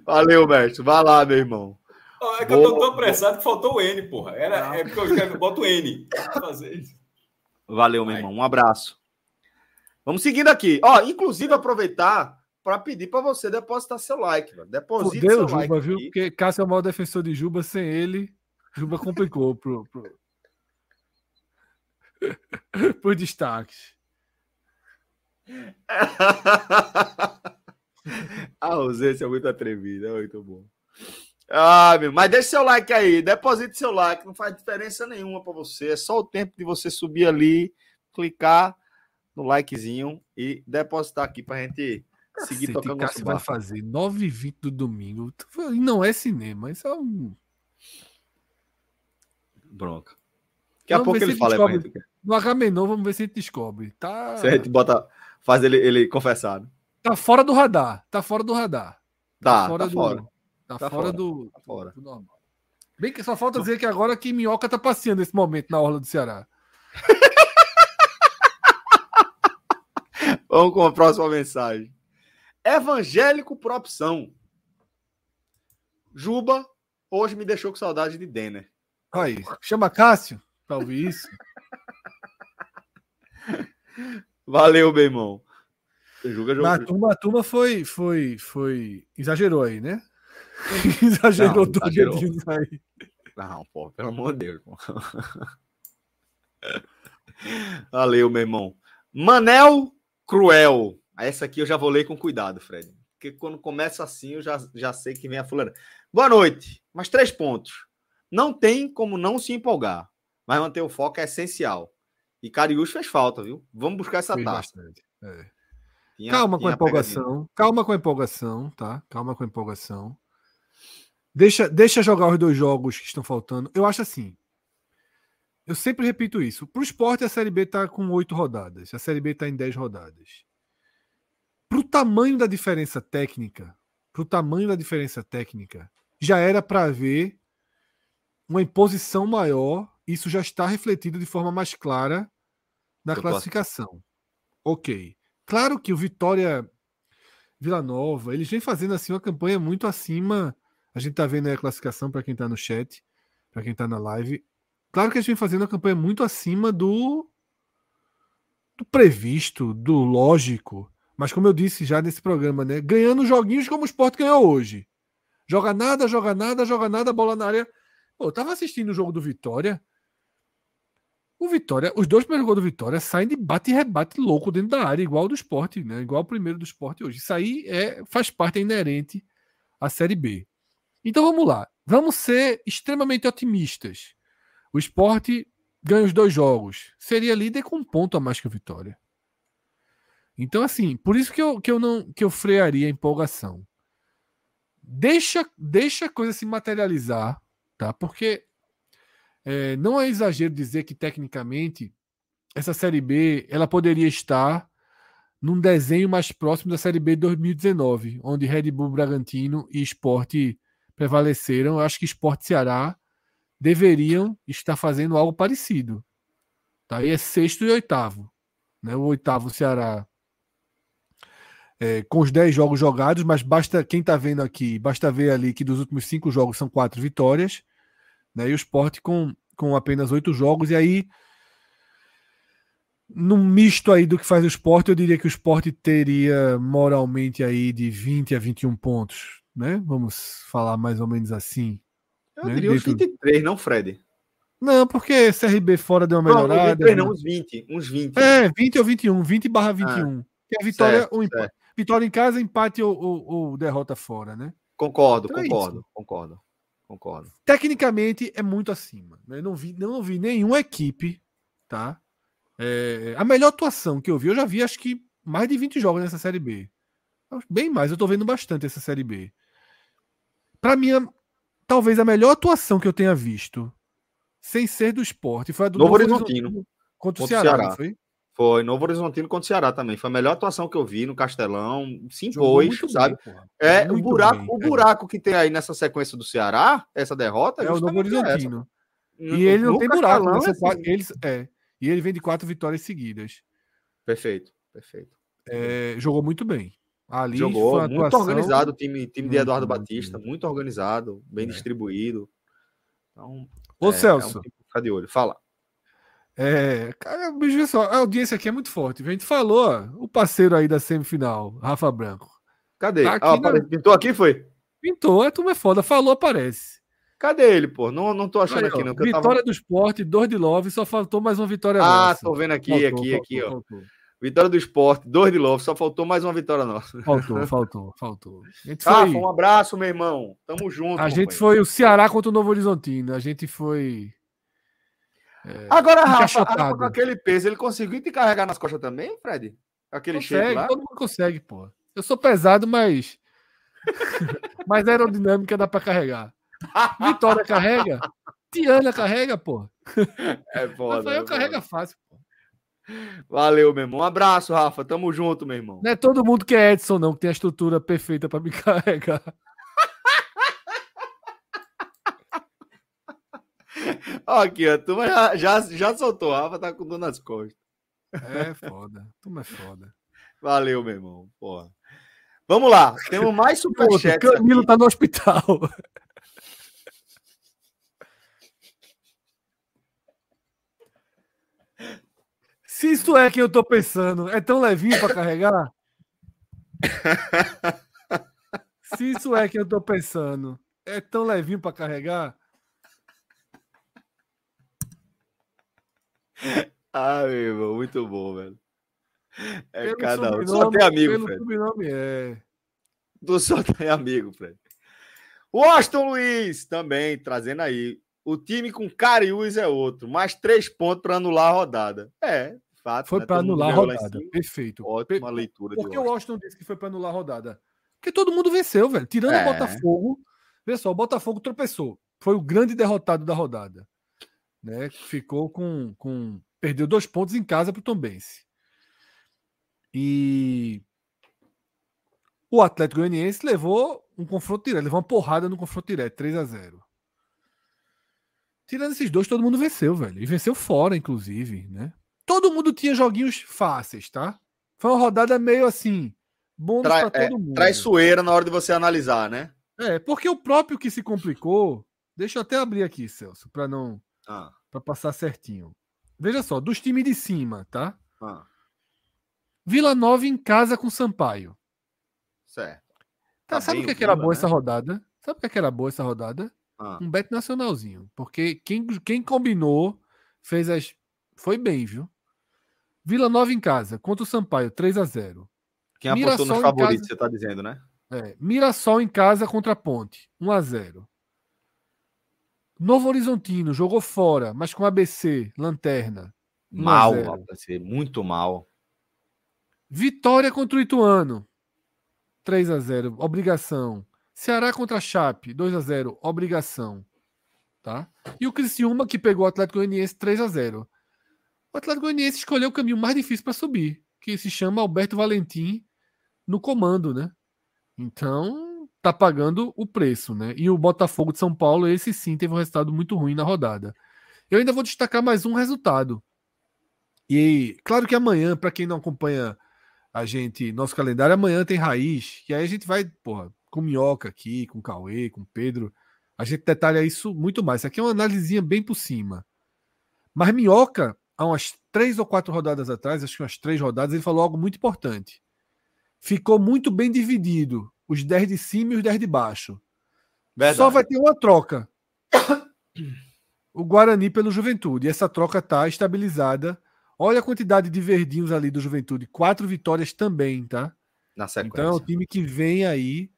Valeu, mestre. Vai lá, meu irmão. é que Boa. eu tô tão apressado que faltou o N, porra. Era, é porque eu boto o N. Valeu, meu Vai. irmão. Um abraço. Vamos seguindo aqui. Ó, inclusive, aproveitar para pedir para você depositar seu like, velho. Deposite Fudeu, seu Juba, like viu? Aqui. Porque Cássio é o maior defensor de Juba. Sem ele, Juba complicou pro, pro... por destaque A ausência é muito atrevida, é muito bom. Ah, meu, mas deixe seu like aí, deposite seu like, não faz diferença nenhuma para você, é só o tempo de você subir ali, clicar no likezinho e depositar aqui pra gente seguir Cacete, tocando nosso vai fazer 9h20 do domingo, não é cinema, isso é um... Bronca. Daqui a pouco ele fala descobre. aí pra gente. É. No vamos ver se a gente descobre. Tá... Se a gente bota, faz ele, ele confessado. Tá fora do radar. Tá fora do radar. Tá, tá fora tá do. Fora. Tá, tá fora, fora, do. Tá fora. Do Bem que só falta dizer que agora que Minhoca tá passeando nesse momento na Orla do Ceará. Vamos com a próxima mensagem. Evangélico por opção. Juba hoje me deixou com saudade de Denner. Aí, chama Cássio pra ouvir isso. Valeu, meu irmão a turma, foi, foi, foi. Exagerou aí, né? Exagerou não, o exagerou. dedinhos aí. Não, pô, pelo amor de Deus. Valeu, meu irmão. Manel Cruel. Essa aqui eu já vou ler com cuidado, Fred. Porque quando começa assim, eu já, já sei que vem a fulana. Boa noite. mais três pontos. Não tem como não se empolgar, mas manter o foco é essencial. E Cariúcho fez falta, viu? Vamos buscar essa Fui taça. É. Tinha, calma tinha com a empolgação, pegadinha. calma com a empolgação, tá? Calma com a empolgação. Deixa, deixa jogar os dois jogos que estão faltando. Eu acho assim. Eu sempre repito isso. Para o esporte, a Série B está com oito rodadas. A Série B está em dez rodadas. Para o tamanho da diferença técnica, para o tamanho da diferença técnica, já era para ver uma imposição maior. Isso já está refletido de forma mais clara na Eu classificação. Posso. Ok. Claro que o Vitória Vila Nova, eles vêm fazendo assim uma campanha muito acima. A gente tá vendo aí a classificação para quem tá no chat, para quem tá na live. Claro que eles vêm fazendo uma campanha muito acima do do previsto, do lógico. Mas como eu disse já nesse programa, né, ganhando joguinhos como o Sport ganhou hoje. Joga nada, joga nada, joga nada, bola na área. Pô, eu tava assistindo o jogo do Vitória. O Vitória, os dois primeiros gols do Vitória saem de bate e rebate louco dentro da área, igual do esporte, né? Igual o primeiro do esporte hoje. Isso aí é, faz parte é inerente à Série B. Então vamos lá. Vamos ser extremamente otimistas. O esporte ganha os dois jogos. Seria líder com um ponto a mais que o Vitória. Então, assim, por isso que eu, que eu não que eu frearia a empolgação. Deixa, deixa a coisa se materializar, tá? Porque é, não é exagero dizer que tecnicamente essa Série B ela poderia estar num desenho mais próximo da Série B de 2019, onde Red Bull Bragantino e Esporte prevaleceram. Eu acho que Esporte Ceará deveriam estar fazendo algo parecido. Tá? E é sexto e oitavo. Né? O oitavo Ceará é, com os dez jogos jogados, mas basta quem está vendo aqui, basta ver ali que dos últimos cinco jogos são quatro vitórias. Né? E o esporte com, com apenas oito jogos. E aí, no misto aí do que faz o esporte, eu diria que o esporte teria moralmente aí de 20 a 21 pontos. Né? Vamos falar mais ou menos assim. Eu né? diria uns 23, não, Fred? Não, porque CRB fora deu uma melhorada. Não, 23, né? não, uns 20. Uns 20. É, 20 ou 21, 20 barra 21. Ah, que é vitória certo, ou empate. Certo. Vitória em casa, empate ou, ou, ou derrota fora, né? Concordo, então é concordo, é concordo. Concordo. Tecnicamente é muito acima. Né? Não, vi, não, vi nenhuma equipe, tá? É, é, a melhor atuação que eu vi, eu já vi acho que mais de 20 jogos nessa Série B. Bem mais, eu tô vendo bastante essa Série B. Pra mim, talvez a melhor atuação que eu tenha visto, sem ser do esporte, foi a do Novo Horizontino. Contra o Ceará, Ceará. foi? Foi, Novo Horizontino contra o Ceará também. Foi a melhor atuação que eu vi no Castelão. Se impôs, sabe? Bem, é, o buraco, o é. buraco que tem aí nessa sequência do Ceará, essa derrota, é, é o Novo é Horizontino. E no, ele não tem buraco. Né? É, assim. é, e ele vem de quatro vitórias seguidas. Perfeito, perfeito. É, jogou muito bem. Ali jogou, muito atuação... organizado o time, time de Eduardo Batista, bem. muito organizado, bem é. distribuído. Então, Ô, Celso. Um tipo de olho. Fala. É, cara, veja só, a audiência aqui é muito forte. A gente falou, o parceiro aí da semifinal, Rafa Branco. Cadê? Tá ah, aqui ah, na... Pintou aqui, foi? Pintou, a turma é foda. Falou, aparece. Cadê ele, pô? Não, não tô achando aí, aqui, ó, não. Vitória tava... do esporte, dor de love, só faltou mais uma vitória ah, nossa. Ah, tô vendo aqui, faltou, aqui, faltou, aqui, faltou, ó. Faltou. Vitória do esporte, dor de love, só faltou mais uma vitória nossa. Faltou, faltou, faltou. Rafa, foi... um abraço, meu irmão. Tamo junto. A gente foi o Ceará contra o Novo Horizontino. A gente foi é, agora, Rafa, com aquele peso, ele conseguiu te carregar nas costas também, Fred? Aquele consegue, lá? Todo mundo consegue, pô. Eu sou pesado, mas. mas aerodinâmica dá pra carregar. Vitória carrega? Tiana carrega, pô. É foda. Rafael é carrega fácil, pô. Valeu, meu irmão. Um abraço, Rafa. Tamo junto, meu irmão. Não é todo mundo que é Edson, não, que tem a estrutura perfeita para me carregar. Aqui, a turma já, já, já soltou. A Rafa tá com dor nas costas. É foda. Turma é foda. Valeu, meu irmão. Porra. Vamos lá. Temos mais superchat. Camilo aqui. tá no hospital. Se isso é que eu tô pensando, é tão levinho para carregar? Se isso é que eu tô pensando, é tão levinho para carregar? ah, meu irmão, muito bom, velho. É pelo cada um. Só tem amigo, Fred. é. Do só tem amigo, Fred. Washington Luiz também trazendo aí. O time com Cariús é outro. Mais três pontos para anular a rodada. É, fato. Foi né? para anular a rodada. Perfeito. Ótima leitura. Por que o Washington disse que foi para anular a rodada? Porque todo mundo venceu, velho. Tirando é. o Botafogo. pessoal. o Botafogo tropeçou. Foi o grande derrotado da rodada né? Ficou com, com perdeu dois pontos em casa para o Tombense. E o Atlético Goianiense levou um confronto direto, levou uma porrada no confronto direto, 3 a 0. Tirando esses dois, todo mundo venceu, velho. E venceu fora, inclusive, né? Todo mundo tinha joguinhos fáceis, tá? Foi uma rodada meio assim, bom para é, todo é, mundo. Traiçoeira na hora de você analisar, né? É, porque o próprio que se complicou, deixa eu até abrir aqui, Celso, para não ah. Para passar certinho. Veja só, dos times de cima, tá? Ah. Vila Nova em casa com Sampaio. Certo. Tá, tá sabe o que, é que, era boa essa né? rodada? Sabe o é que, era boa essa rodada? Ah. Um bet nacionalzinho. Porque quem, quem combinou fez as. Foi bem, viu? Vila Nova em casa contra o Sampaio, 3 a 0 Quem apostou nos favoritos, casa... você tá dizendo, né? É, Mirassol em casa contra a Ponte, 1 a 0 Novo Horizontino jogou fora, mas com ABC, lanterna. Mal, ABC, muito mal. Vitória contra o Ituano. 3 a 0 obrigação. Ceará contra a Chape, 2 a 0 obrigação. Tá? E o Criciúma, que pegou o Atlético Goianiense 3 a 0 O Atlético Goianiense escolheu o caminho mais difícil para subir, que se chama Alberto Valentim no comando, né? Então, tá pagando o preço, né? E o Botafogo de São Paulo, esse sim, teve um resultado muito ruim na rodada. Eu ainda vou destacar mais um resultado. E claro que amanhã, para quem não acompanha a gente, nosso calendário, amanhã tem raiz. E aí a gente vai, porra, com minhoca aqui, com Cauê, com Pedro. A gente detalha isso muito mais. Isso aqui é uma analisinha bem por cima. Mas minhoca, há umas três ou quatro rodadas atrás, acho que umas três rodadas, ele falou algo muito importante. Ficou muito bem dividido os 10 de cima e os 10 de baixo. Verdade. Só vai ter uma troca. O Guarani pelo Juventude. E essa troca está estabilizada. Olha a quantidade de verdinhos ali do Juventude. Quatro vitórias também, tá? Na então, sequência. Então é um time que vem aí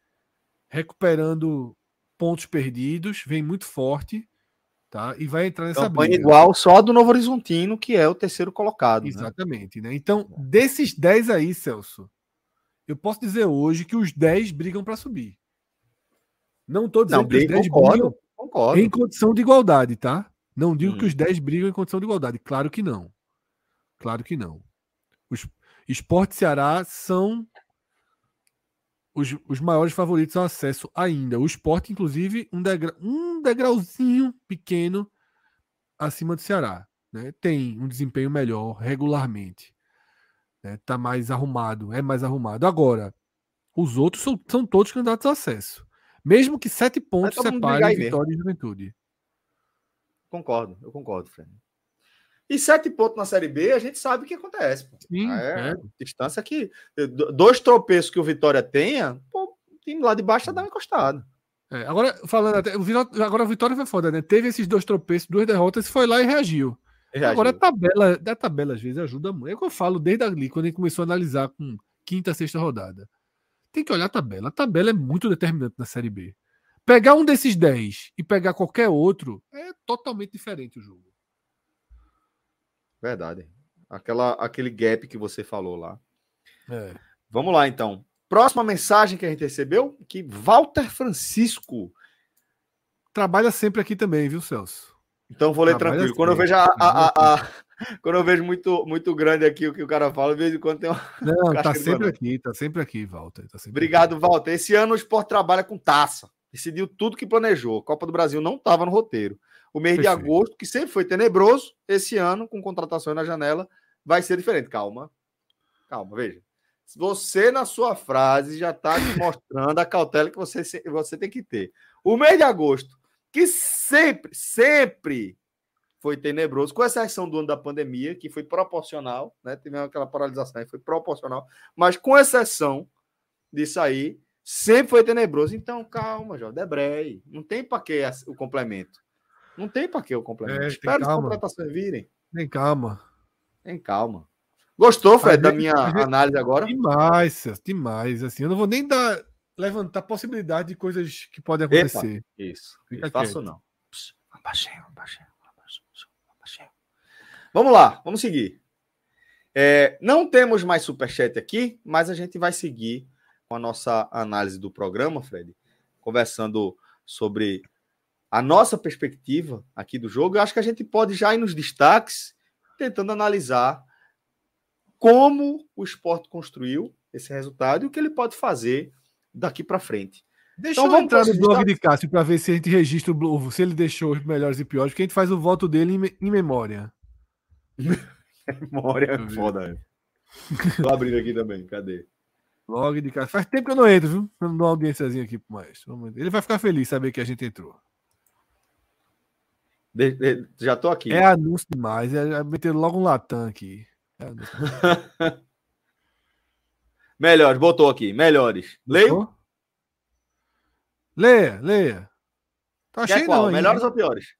recuperando pontos perdidos, vem muito forte, tá? E vai entrar nessa Campanha briga. igual só do Novo Horizontino, que é o terceiro colocado. Né? Exatamente, né? né? Então, é. desses 10 aí, Celso, eu posso dizer hoje que os 10 brigam para subir. Não estou dizendo não, que os 10 concordo, brigam concordo. em condição de igualdade, tá? Não digo hum. que os 10 hum. brigam em condição de igualdade. Claro que não. Claro que não. Os Esporte Ceará são os, os maiores favoritos ao acesso ainda. O Esporte, inclusive, um, degra, um degrauzinho pequeno acima do Ceará. Né? Tem um desempenho melhor regularmente. Né? Tá mais arrumado, é mais arrumado. Agora, os outros são, são todos candidatos a acesso. Mesmo que sete pontos separem Vitória e Juventude. Concordo, eu concordo, Fred. E sete pontos na Série B, a gente sabe o que acontece. Sim, é, é. Distância que. Eh, dois tropeços que o Vitória tenha, pô, o time lá de baixo já dá uma encostada. É, agora, falando até. Vitória, agora Vitória foi foda, né? Teve esses dois tropeços, duas derrotas, foi lá e reagiu. É, agora, a tabela, a tabela às vezes ajuda muito. É o que eu falo desde ali, quando a gente começou a analisar com quinta, sexta rodada. Tem que olhar a tabela. A tabela é muito determinante na Série B. Pegar um desses 10 e pegar qualquer outro é totalmente diferente o jogo. Verdade. Aquela, aquele gap que você falou lá. É. Vamos lá, então. Próxima mensagem que a gente recebeu, que Walter Francisco. Trabalha sempre aqui também, viu, Celso? Então vou ler ah, tranquilo. Assim, quando eu vejo a, a, a, quando eu vejo muito, muito grande aqui o que o cara fala, de vez em quando tem uma. Não, tá sempre aqui, tá sempre aqui, Walter. Tá sempre Obrigado, aqui. Walter. Esse ano o esporte trabalha com taça. Decidiu tudo que planejou. A Copa do Brasil não estava no roteiro. O mês Perfeito. de agosto, que sempre foi tenebroso, esse ano, com contratações na janela, vai ser diferente. Calma. Calma, veja. Você, na sua frase, já está mostrando a cautela que você, você tem que ter. O mês de agosto que sempre, sempre foi tenebroso, com exceção do ano da pandemia, que foi proporcional, né? Teve aquela paralisação aí, foi proporcional, mas com exceção disso aí, sempre foi tenebroso. Então, calma, Jó, debrei. Não tem para que o complemento. Não tem para que o complemento. É, Espero as completações virem. Tem calma. Tem calma. Gostou, Fred, gente, da minha análise agora? Demais, demais. Assim, eu não vou nem dar levantar possibilidade de coisas que podem acontecer. Epa, isso. Fica fácil não. abaixinho, abaixinho, Vamos lá, vamos seguir. É, não temos mais superchat aqui, mas a gente vai seguir com a nossa análise do programa, Fred, conversando sobre a nossa perspectiva aqui do jogo. Eu acho que a gente pode já ir nos destaques, tentando analisar como o esporte construiu esse resultado e o que ele pode fazer daqui para frente. Deixa então, eu entrar no blog de Cássio para ver se a gente registra o blog, se ele deixou os melhores e piores, porque a gente faz o voto dele em, em memória. memória é foda. Tô abrindo aqui também, cadê? Blog de Cássio. Faz tempo que eu não entro, viu? Eu não dou audiênciazinha aqui mais. Ele vai ficar feliz saber que a gente entrou. De, de, já tô aqui. É anúncio demais. É, é meter logo um latão aqui. É Melhores, botou aqui. Melhores. Leio? Leia, leia. Tá cheio não. Melhores hein? ou piores?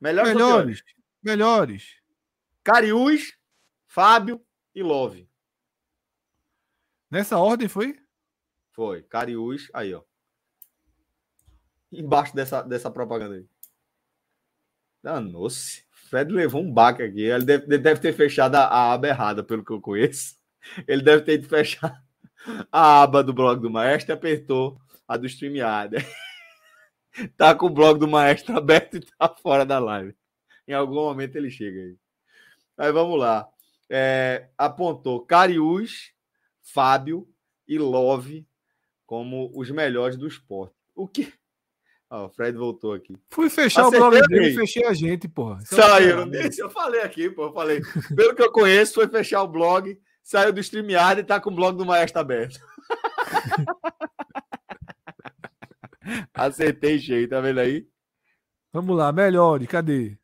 Melhores. Melhores. Piores? Melhores. Cariús, Fábio e Love. Nessa ordem foi? Foi. Cariús, aí, ó. Embaixo dessa, dessa propaganda aí. Danou-se. Fred levou um baque aqui. Ele deve, deve ter fechado a, a aba errada, pelo que eu conheço. Ele deve ter ido fechar a aba do blog do Maestro apertou a do StreamYard. tá com o blog do Maestro aberto e tá fora da live. Em algum momento ele chega aí. Aí vamos lá. É, apontou Cariús, Fábio e Love como os melhores do esporte. O que? oh, o Fred voltou aqui. Fui fechar Acertei. o blog dele, fechei a gente, porra. É Saiu, né? eu falei aqui, porra. Falei. Pelo que eu conheço, foi fechar o blog saiu do StreamYard e tá com o blog do Maestro aberto. Acertei cheio, tá vendo aí? Vamos lá, melhores, cadê?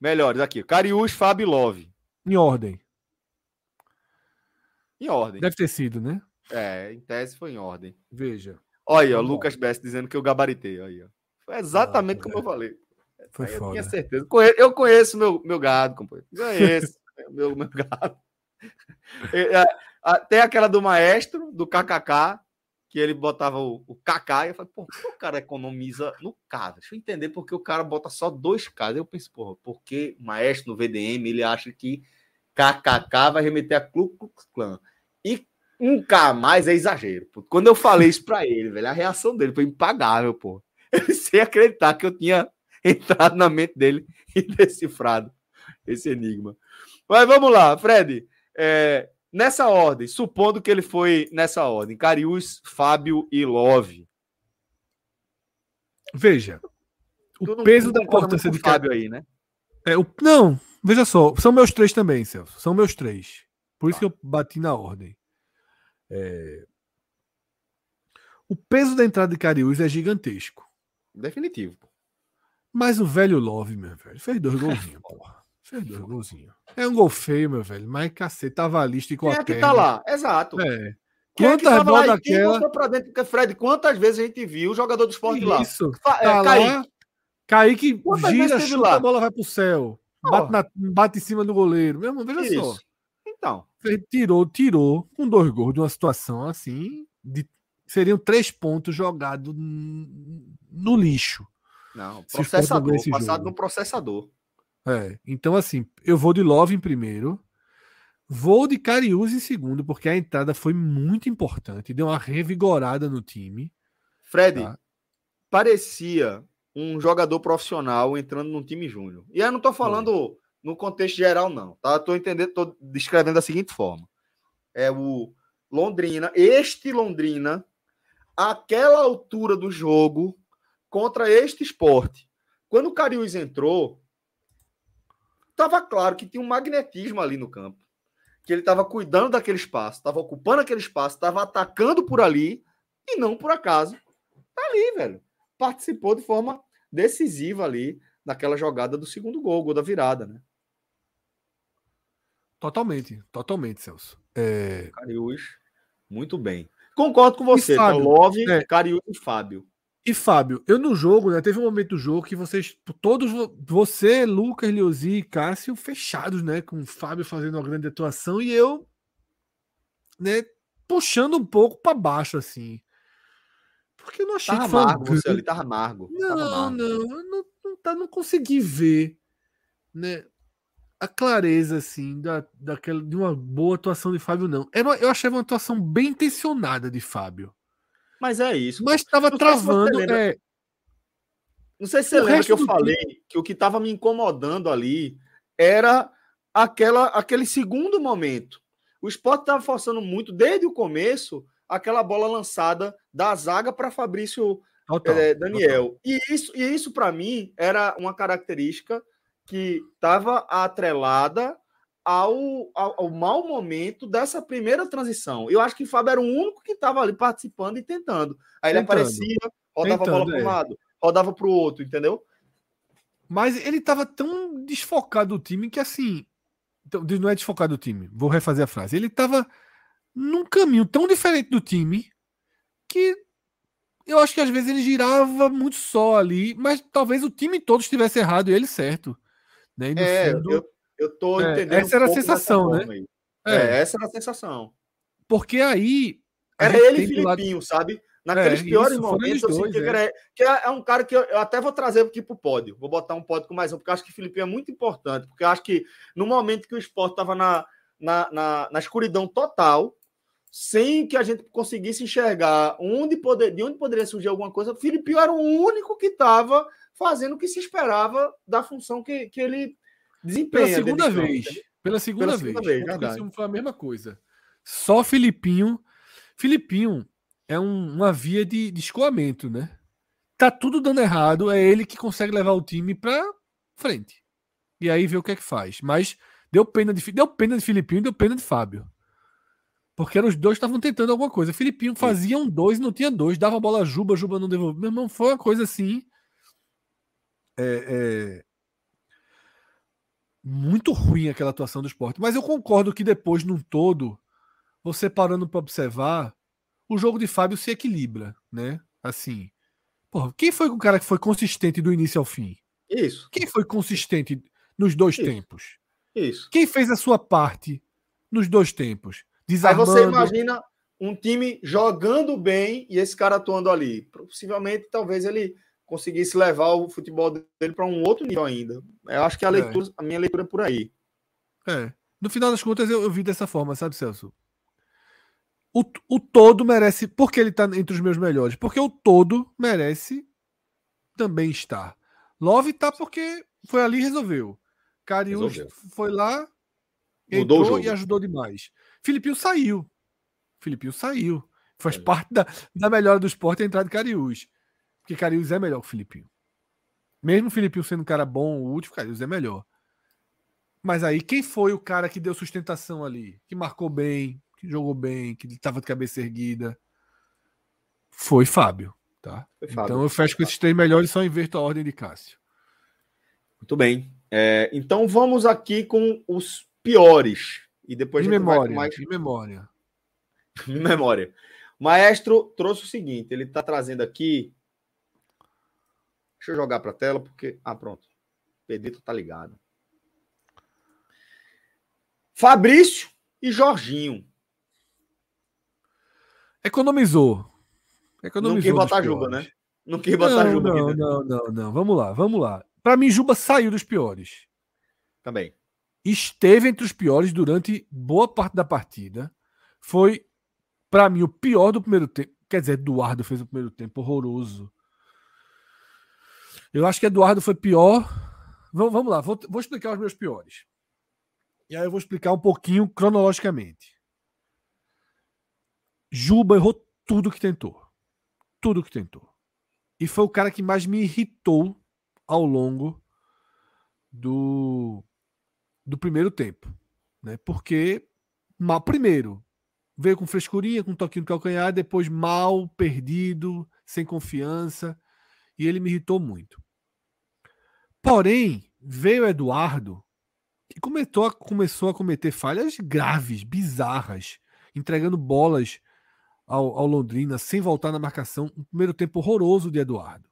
Melhores, aqui. Cariús, Fábio Love. Em ordem. Em ordem. Deve ter sido, né? É, em tese foi em ordem. Veja. Olha, ó, Lucas Bess dizendo que eu gabaritei. Olha, Foi exatamente ah, como é. eu falei. Foi foda. tinha certeza. Eu conheço meu, meu gado, companheiro. Conheço meu, meu gado. Até aquela do maestro, do KKK, que ele botava o, o KK, e eu falei, por que o cara economiza no K? Deixa eu entender porque o cara bota só dois Ks. Eu penso, porra, porque o maestro no VDM ele acha que KKK vai remeter a Klu Klux Klan. E um K a mais é exagero. Pô. Quando eu falei isso pra ele, velho, a reação dele foi impagável, pô. sem acreditar que eu tinha entrado na mente dele e decifrado esse enigma. Mas vamos lá, Fred. É, nessa ordem, supondo que ele foi nessa ordem, Carius, Fábio e Love. Veja, o peso da importância de Fábio aí, né? É, o... Não, veja só, são meus três também, Celso. São meus três. Por isso tá. que eu bati na ordem. É... O peso da entrada de Cariús é gigantesco. Definitivo. Mas o velho Love, meu velho, fez dois golzinhos, porra. Fez dois golzinhos. É um gol feio, meu velho. Mas cacete, tava ali, esticou quem a é perna. que tá lá? Exato. É. Quem quantas é que bolas pra dentro? Porque, Fred, quantas vezes a gente viu o jogador do esporte lá? Isso. Fa é, tá é, Kaique. Kaique quantas gira, chuta, lá? a bola vai pro céu. Bate, na, bate em cima do goleiro. Meu irmão, veja Isso. só. Então. tirou, tirou com dois gols de uma situação assim. De, seriam três pontos jogados no lixo. Não, processador. Passado no processador. É, então, assim, eu vou de Love em primeiro, vou de Cariús em segundo, porque a entrada foi muito importante, deu uma revigorada no time. Fred, tá? parecia um jogador profissional entrando num time júnior. E eu não estou falando é. no contexto geral, não. Tá? Tô entendendo, tô descrevendo da seguinte forma. É o Londrina, este Londrina, aquela altura do jogo contra este esporte. Quando o Cariús entrou, estava claro que tinha um magnetismo ali no campo. Que ele estava cuidando daquele espaço, estava ocupando aquele espaço, estava atacando por ali e não por acaso. Tá ali, velho. Participou de forma decisiva ali naquela jogada do segundo gol, gol da virada, né? Totalmente, totalmente, Celso. É... Cariús, muito bem. Concordo com você, Love, é. Cariús e Fábio. E Fábio, eu no jogo, né? Teve um momento do jogo que vocês, tipo, todos, você, Lucas, Leozi e Cássio, fechados, né? Com o Fábio fazendo uma grande atuação e eu, né? Puxando um pouco para baixo, assim. Porque eu não achei tava que foi. Amargo, um... você, ele tava amargo. Não, tava amargo. não, eu não, não, tá, não consegui ver, né? A clareza, assim, da, daquela, de uma boa atuação de Fábio, não. Era, eu achei uma atuação bem intencionada de Fábio mas é isso. Mas estava travando. Se é... Não sei se você o lembra que eu falei dia. que o que estava me incomodando ali era aquela, aquele segundo momento. O esporte estava forçando muito, desde o começo, aquela bola lançada da zaga para Fabrício total, é, Daniel. Total. E isso, e isso para mim, era uma característica que estava atrelada ao, ao, ao mau momento dessa primeira transição. Eu acho que o Fábio era o único que estava ali participando e tentando. Aí ele tentando. aparecia, rodava tentando, a bola para um é. lado, rodava para o outro, entendeu? Mas ele estava tão desfocado do time que assim. Então, não é desfocado do time, vou refazer a frase. Ele estava num caminho tão diferente do time que eu acho que às vezes ele girava muito só ali, mas talvez o time todo estivesse errado e ele certo. Né? E no é, fundo, eu, eu tô é, entendendo. Essa um era a sensação, né? É. é. essa era a sensação. Porque aí. Era ele e Filipinho, lado... sabe? Naqueles é, piores momentos, eu é. que, é, é, um cara que eu, eu, até vou trazer aqui pro pódio. Vou botar um pódio com mais um, porque eu acho que o Filipinho é muito importante. Porque eu acho que no momento que o esporte estava na, na, na, na, escuridão total, sem que a gente conseguisse enxergar onde poder, de onde poderia surgir alguma coisa, o Filipinho era o único que estava fazendo o que se esperava da função que, que ele Desempenha. Pela segunda vez. Pela segunda, pela segunda vez. Foi a mesma coisa. Só Filipinho. Filipinho é um, uma via de, de escoamento, né? Tá tudo dando errado, é ele que consegue levar o time pra frente. E aí vê o que é que faz. Mas deu pena de, deu pena de Filipinho deu pena de Fábio. Porque eram os dois estavam tentando alguma coisa. Filipinho fazia um dois e não tinha dois. Dava a bola a Juba, Juba não devolveu. Meu irmão, foi uma coisa assim. É, é, muito ruim aquela atuação do esporte. Mas eu concordo que depois, num todo, você parando para observar, o jogo de Fábio se equilibra, né? Assim. Porra, quem foi o cara que foi consistente do início ao fim? Isso. Quem foi consistente nos dois Isso. tempos? Isso. Quem fez a sua parte nos dois tempos? Desarmando. Aí você imagina um time jogando bem e esse cara atuando ali. Possivelmente, talvez ele conseguisse levar o futebol dele para um outro nível ainda. Eu acho que a é. leitura, é. a minha leitura é por aí. É. No final das contas, eu, eu vi dessa forma, sabe, Celso? O, o todo merece. Porque ele está entre os meus melhores? Porque o todo merece também estar. Love tá porque foi ali e resolveu. Carius foi lá, Mudou entrou e ajudou demais. Filipinho saiu. Filipinho saiu. Faz é. parte da, da melhora do esporte a entrada de Cariús. Porque Carlos é melhor que o Filipinho. Mesmo o Filipinho sendo um cara bom, último o Carius é melhor. Mas aí, quem foi o cara que deu sustentação ali? Que marcou bem, que jogou bem, que estava de cabeça erguida? Foi Fábio. Tá? Foi Fábio. Então eu fecho com esses três melhores e só inverto a ordem de Cássio. Muito bem. É, então vamos aqui com os piores. E depois de memória, mais... De memória. de memória. Maestro trouxe o seguinte, ele está trazendo aqui Deixa eu jogar para a tela, porque. Ah, pronto. Pedrito tá ligado. Fabrício e Jorginho. Economizou. Economizou. Não quis botar Juba, né? Não quis botar não, Juba. Não, né? não, não, não. Vamos lá, vamos lá. Para mim, Juba saiu dos piores. Também. Esteve entre os piores durante boa parte da partida. Foi, para mim, o pior do primeiro tempo. Quer dizer, Eduardo fez o primeiro tempo horroroso. Eu acho que Eduardo foi pior. Vamos, vamos lá, vou, vou explicar os meus piores. E aí eu vou explicar um pouquinho cronologicamente. Juba errou tudo que tentou. Tudo que tentou. E foi o cara que mais me irritou ao longo do, do primeiro tempo. Né? Porque, mal, primeiro, veio com frescurinha, com um toquinho no calcanhar, depois mal, perdido, sem confiança e ele me irritou muito. Porém, veio Eduardo e começou a, começou a cometer falhas graves, bizarras, entregando bolas ao, ao, Londrina sem voltar na marcação. Um primeiro tempo horroroso de Eduardo.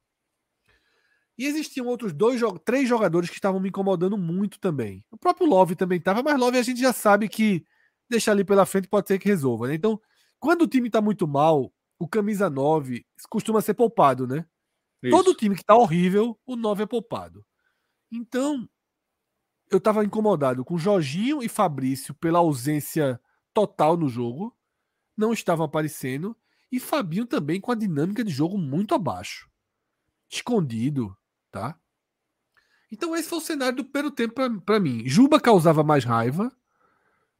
E existiam outros dois, três jogadores que estavam me incomodando muito também. O próprio Love também estava, mas Love a gente já sabe que deixar ali pela frente pode ser que resolva. Né? Então, quando o time está muito mal, o camisa 9 costuma ser poupado, né? Isso. Todo time que tá horrível, o 9 é poupado. Então, eu tava incomodado com Jorginho e Fabrício pela ausência total no jogo. Não estavam aparecendo. E Fabinho também com a dinâmica de jogo muito abaixo. Escondido, tá? Então esse foi o cenário do primeiro tempo para mim. Juba causava mais raiva.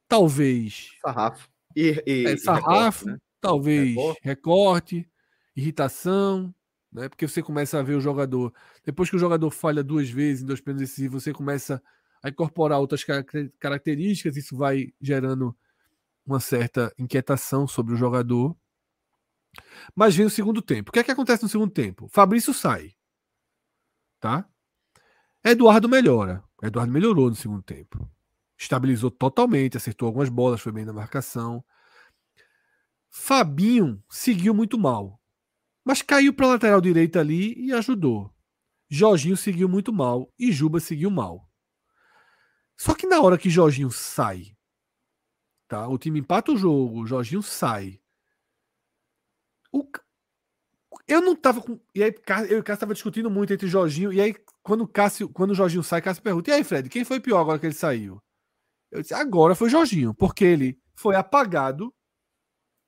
Talvez... Sarrafo. E, e, é, sarrafo, e recorte, né? talvez recorte, recorte irritação, né? Porque você começa a ver o jogador. Depois que o jogador falha duas vezes em dois pênaltis decisivos, você começa a incorporar outras características, isso vai gerando uma certa inquietação sobre o jogador. Mas vem o segundo tempo. O que é que acontece no segundo tempo? Fabrício sai. Tá? Eduardo melhora. Eduardo melhorou no segundo tempo. Estabilizou totalmente, acertou algumas bolas, foi bem na marcação. Fabinho seguiu muito mal mas caiu para a lateral direita ali e ajudou. Jorginho seguiu muito mal e Juba seguiu mal. Só que na hora que Jorginho sai, tá? O time empata o jogo, o Jorginho sai. O... Eu não tava com. E aí, eu e o Cássio tava discutindo muito entre Jorginho. E aí, quando o, Cássio, quando o Jorginho sai, Cássio pergunta: E aí, Fred, quem foi pior agora que ele saiu? Eu disse: Agora foi Jorginho, porque ele foi apagado,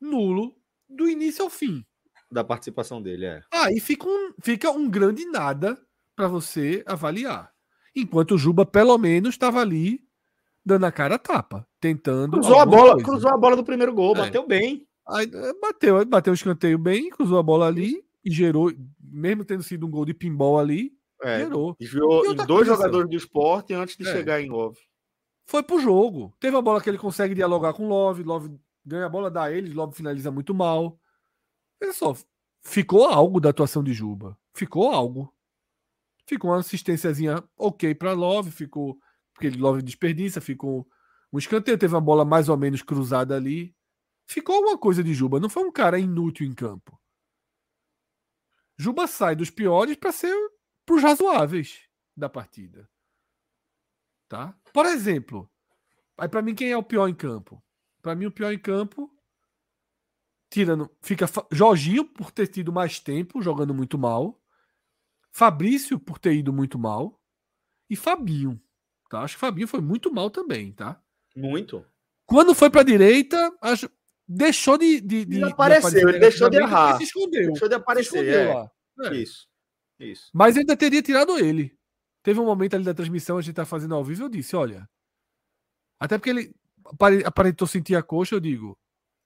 nulo, do início ao fim da participação dele, é. Aí ah, fica um, fica um grande nada para você avaliar. Enquanto o Juba, pelo menos, estava ali dando a cara a tapa, tentando. Cruzou a bola, coisa. cruzou a bola do primeiro gol, é. bateu bem. Aí, é, bateu, bateu o escanteio bem, cruzou a bola ali e gerou, mesmo tendo sido um gol de pinball ali, é, gerou. Desviou em dois jogadores do esporte antes de é. chegar em Love. Foi pro jogo. Teve a bola que ele consegue dialogar com Love, Love ganha a bola, dá a ele, Love finaliza muito mal só ficou algo da atuação de Juba. Ficou algo. Ficou uma assistênciazinha ok para Love, ficou. Porque ele Love desperdiça, ficou um escanteio, teve uma bola mais ou menos cruzada ali. Ficou uma coisa de Juba. Não foi um cara inútil em campo. Juba sai dos piores para ser pros razoáveis da partida. Tá? Por exemplo, aí para mim quem é o pior em campo? Para mim o pior em campo tirando. Fica Jorginho por ter tido mais tempo jogando muito mal. Fabrício por ter ido muito mal. E Fabinho. Tá? Acho que Fabinho foi muito mal também, tá? Muito. Quando foi a direita, acho, deixou de. de, de ele deixou de errar. Se escondeu. Deixou de aparecer. Escondeu é. lá. É. Isso. Isso. Mas ainda teria tirado ele. Teve um momento ali da transmissão, a gente tá fazendo ao vivo, eu disse, olha. Até porque ele aparentou sentir a coxa, eu digo,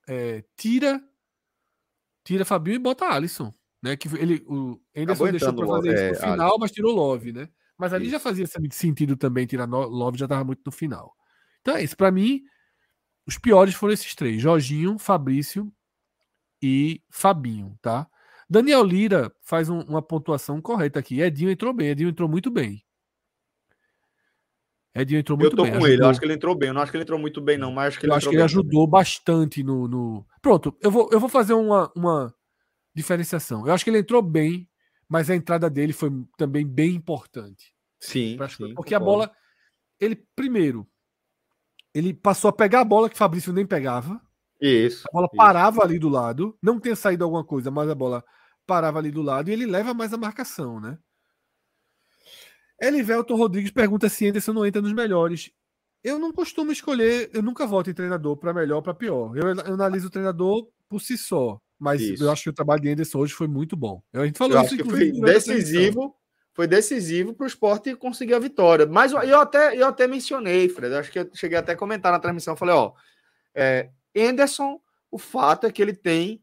é, tira tira Fabinho e bota Alisson, né? Que ele o Anderson deixou para fazer Love, isso no é, final, Alisson. mas tirou Love, né? Mas ali isso. já fazia sentido também tirar Love, já estava muito no final. Então é isso, para mim os piores foram esses três: Jorginho, Fabrício e Fabinho, tá? Daniel Lira faz um, uma pontuação correta aqui. Edinho entrou bem, Edinho entrou muito bem. Edinho entrou muito bem. Eu tô bem, com ajudou. ele, eu acho que ele entrou bem. Eu não acho que ele entrou muito bem, não, mas acho que ele, acho que ele ajudou também. bastante no, no, Pronto, eu vou, eu vou fazer uma, uma diferenciação. Eu acho que ele entrou bem, mas a entrada dele foi também bem importante. Sim. Pra... sim porque a bola. Ele, primeiro, ele passou a pegar a bola que o Fabrício nem pegava. Isso. A bola isso. parava ali do lado. Não tem saído alguma coisa, mas a bola parava ali do lado e ele leva mais a marcação, né? Elivelton Rodrigues pergunta se Anderson não entra nos melhores. Eu não costumo escolher, eu nunca voto em treinador para melhor para pior. Eu, eu, analiso o treinador por si só. Mas isso. eu acho que o trabalho de Anderson hoje foi muito bom. A gente falou eu isso, acho que foi decisivo, foi decisivo para o esporte conseguir a vitória. Mas eu até, eu até mencionei, Fred. Acho que eu cheguei até a comentar na transmissão. Falei, ó, é, Anderson, o fato é que ele tem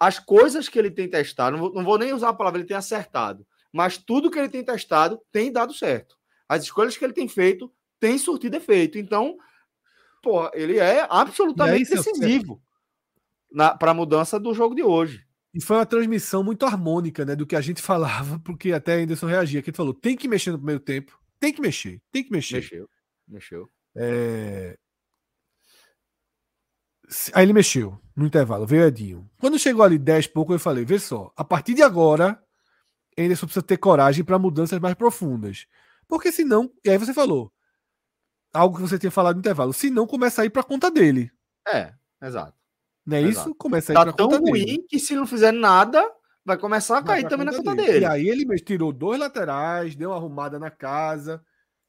as coisas que ele tem testado. Não vou, não vou nem usar a palavra, ele tem acertado mas tudo que ele tem testado tem dado certo. As escolhas que ele tem feito tem surtido efeito. Então, porra, ele é absolutamente aí, decisivo para a mudança do jogo de hoje. E foi uma transmissão muito harmônica, né? Do que a gente falava, porque até Anderson reagia. Que ele falou: tem que mexer no primeiro tempo, tem que mexer, tem que mexer. Mexeu, mexeu. É... Aí ele mexeu no intervalo, veio Edinho. Quando chegou ali 10 pouco, eu falei: vê só, a partir de agora, ainda só precisa ter coragem para mudanças mais profundas. Porque senão, e aí você falou, algo que você tinha falado no intervalo, se não começa a ir para conta dele. É, exato. Não é exato. isso? Começa a ir tá pra tão conta ruim dele. que se não fizer nada, vai começar a cair também conta na conta dele. dele. E aí ele tirou dois laterais, deu uma arrumada na casa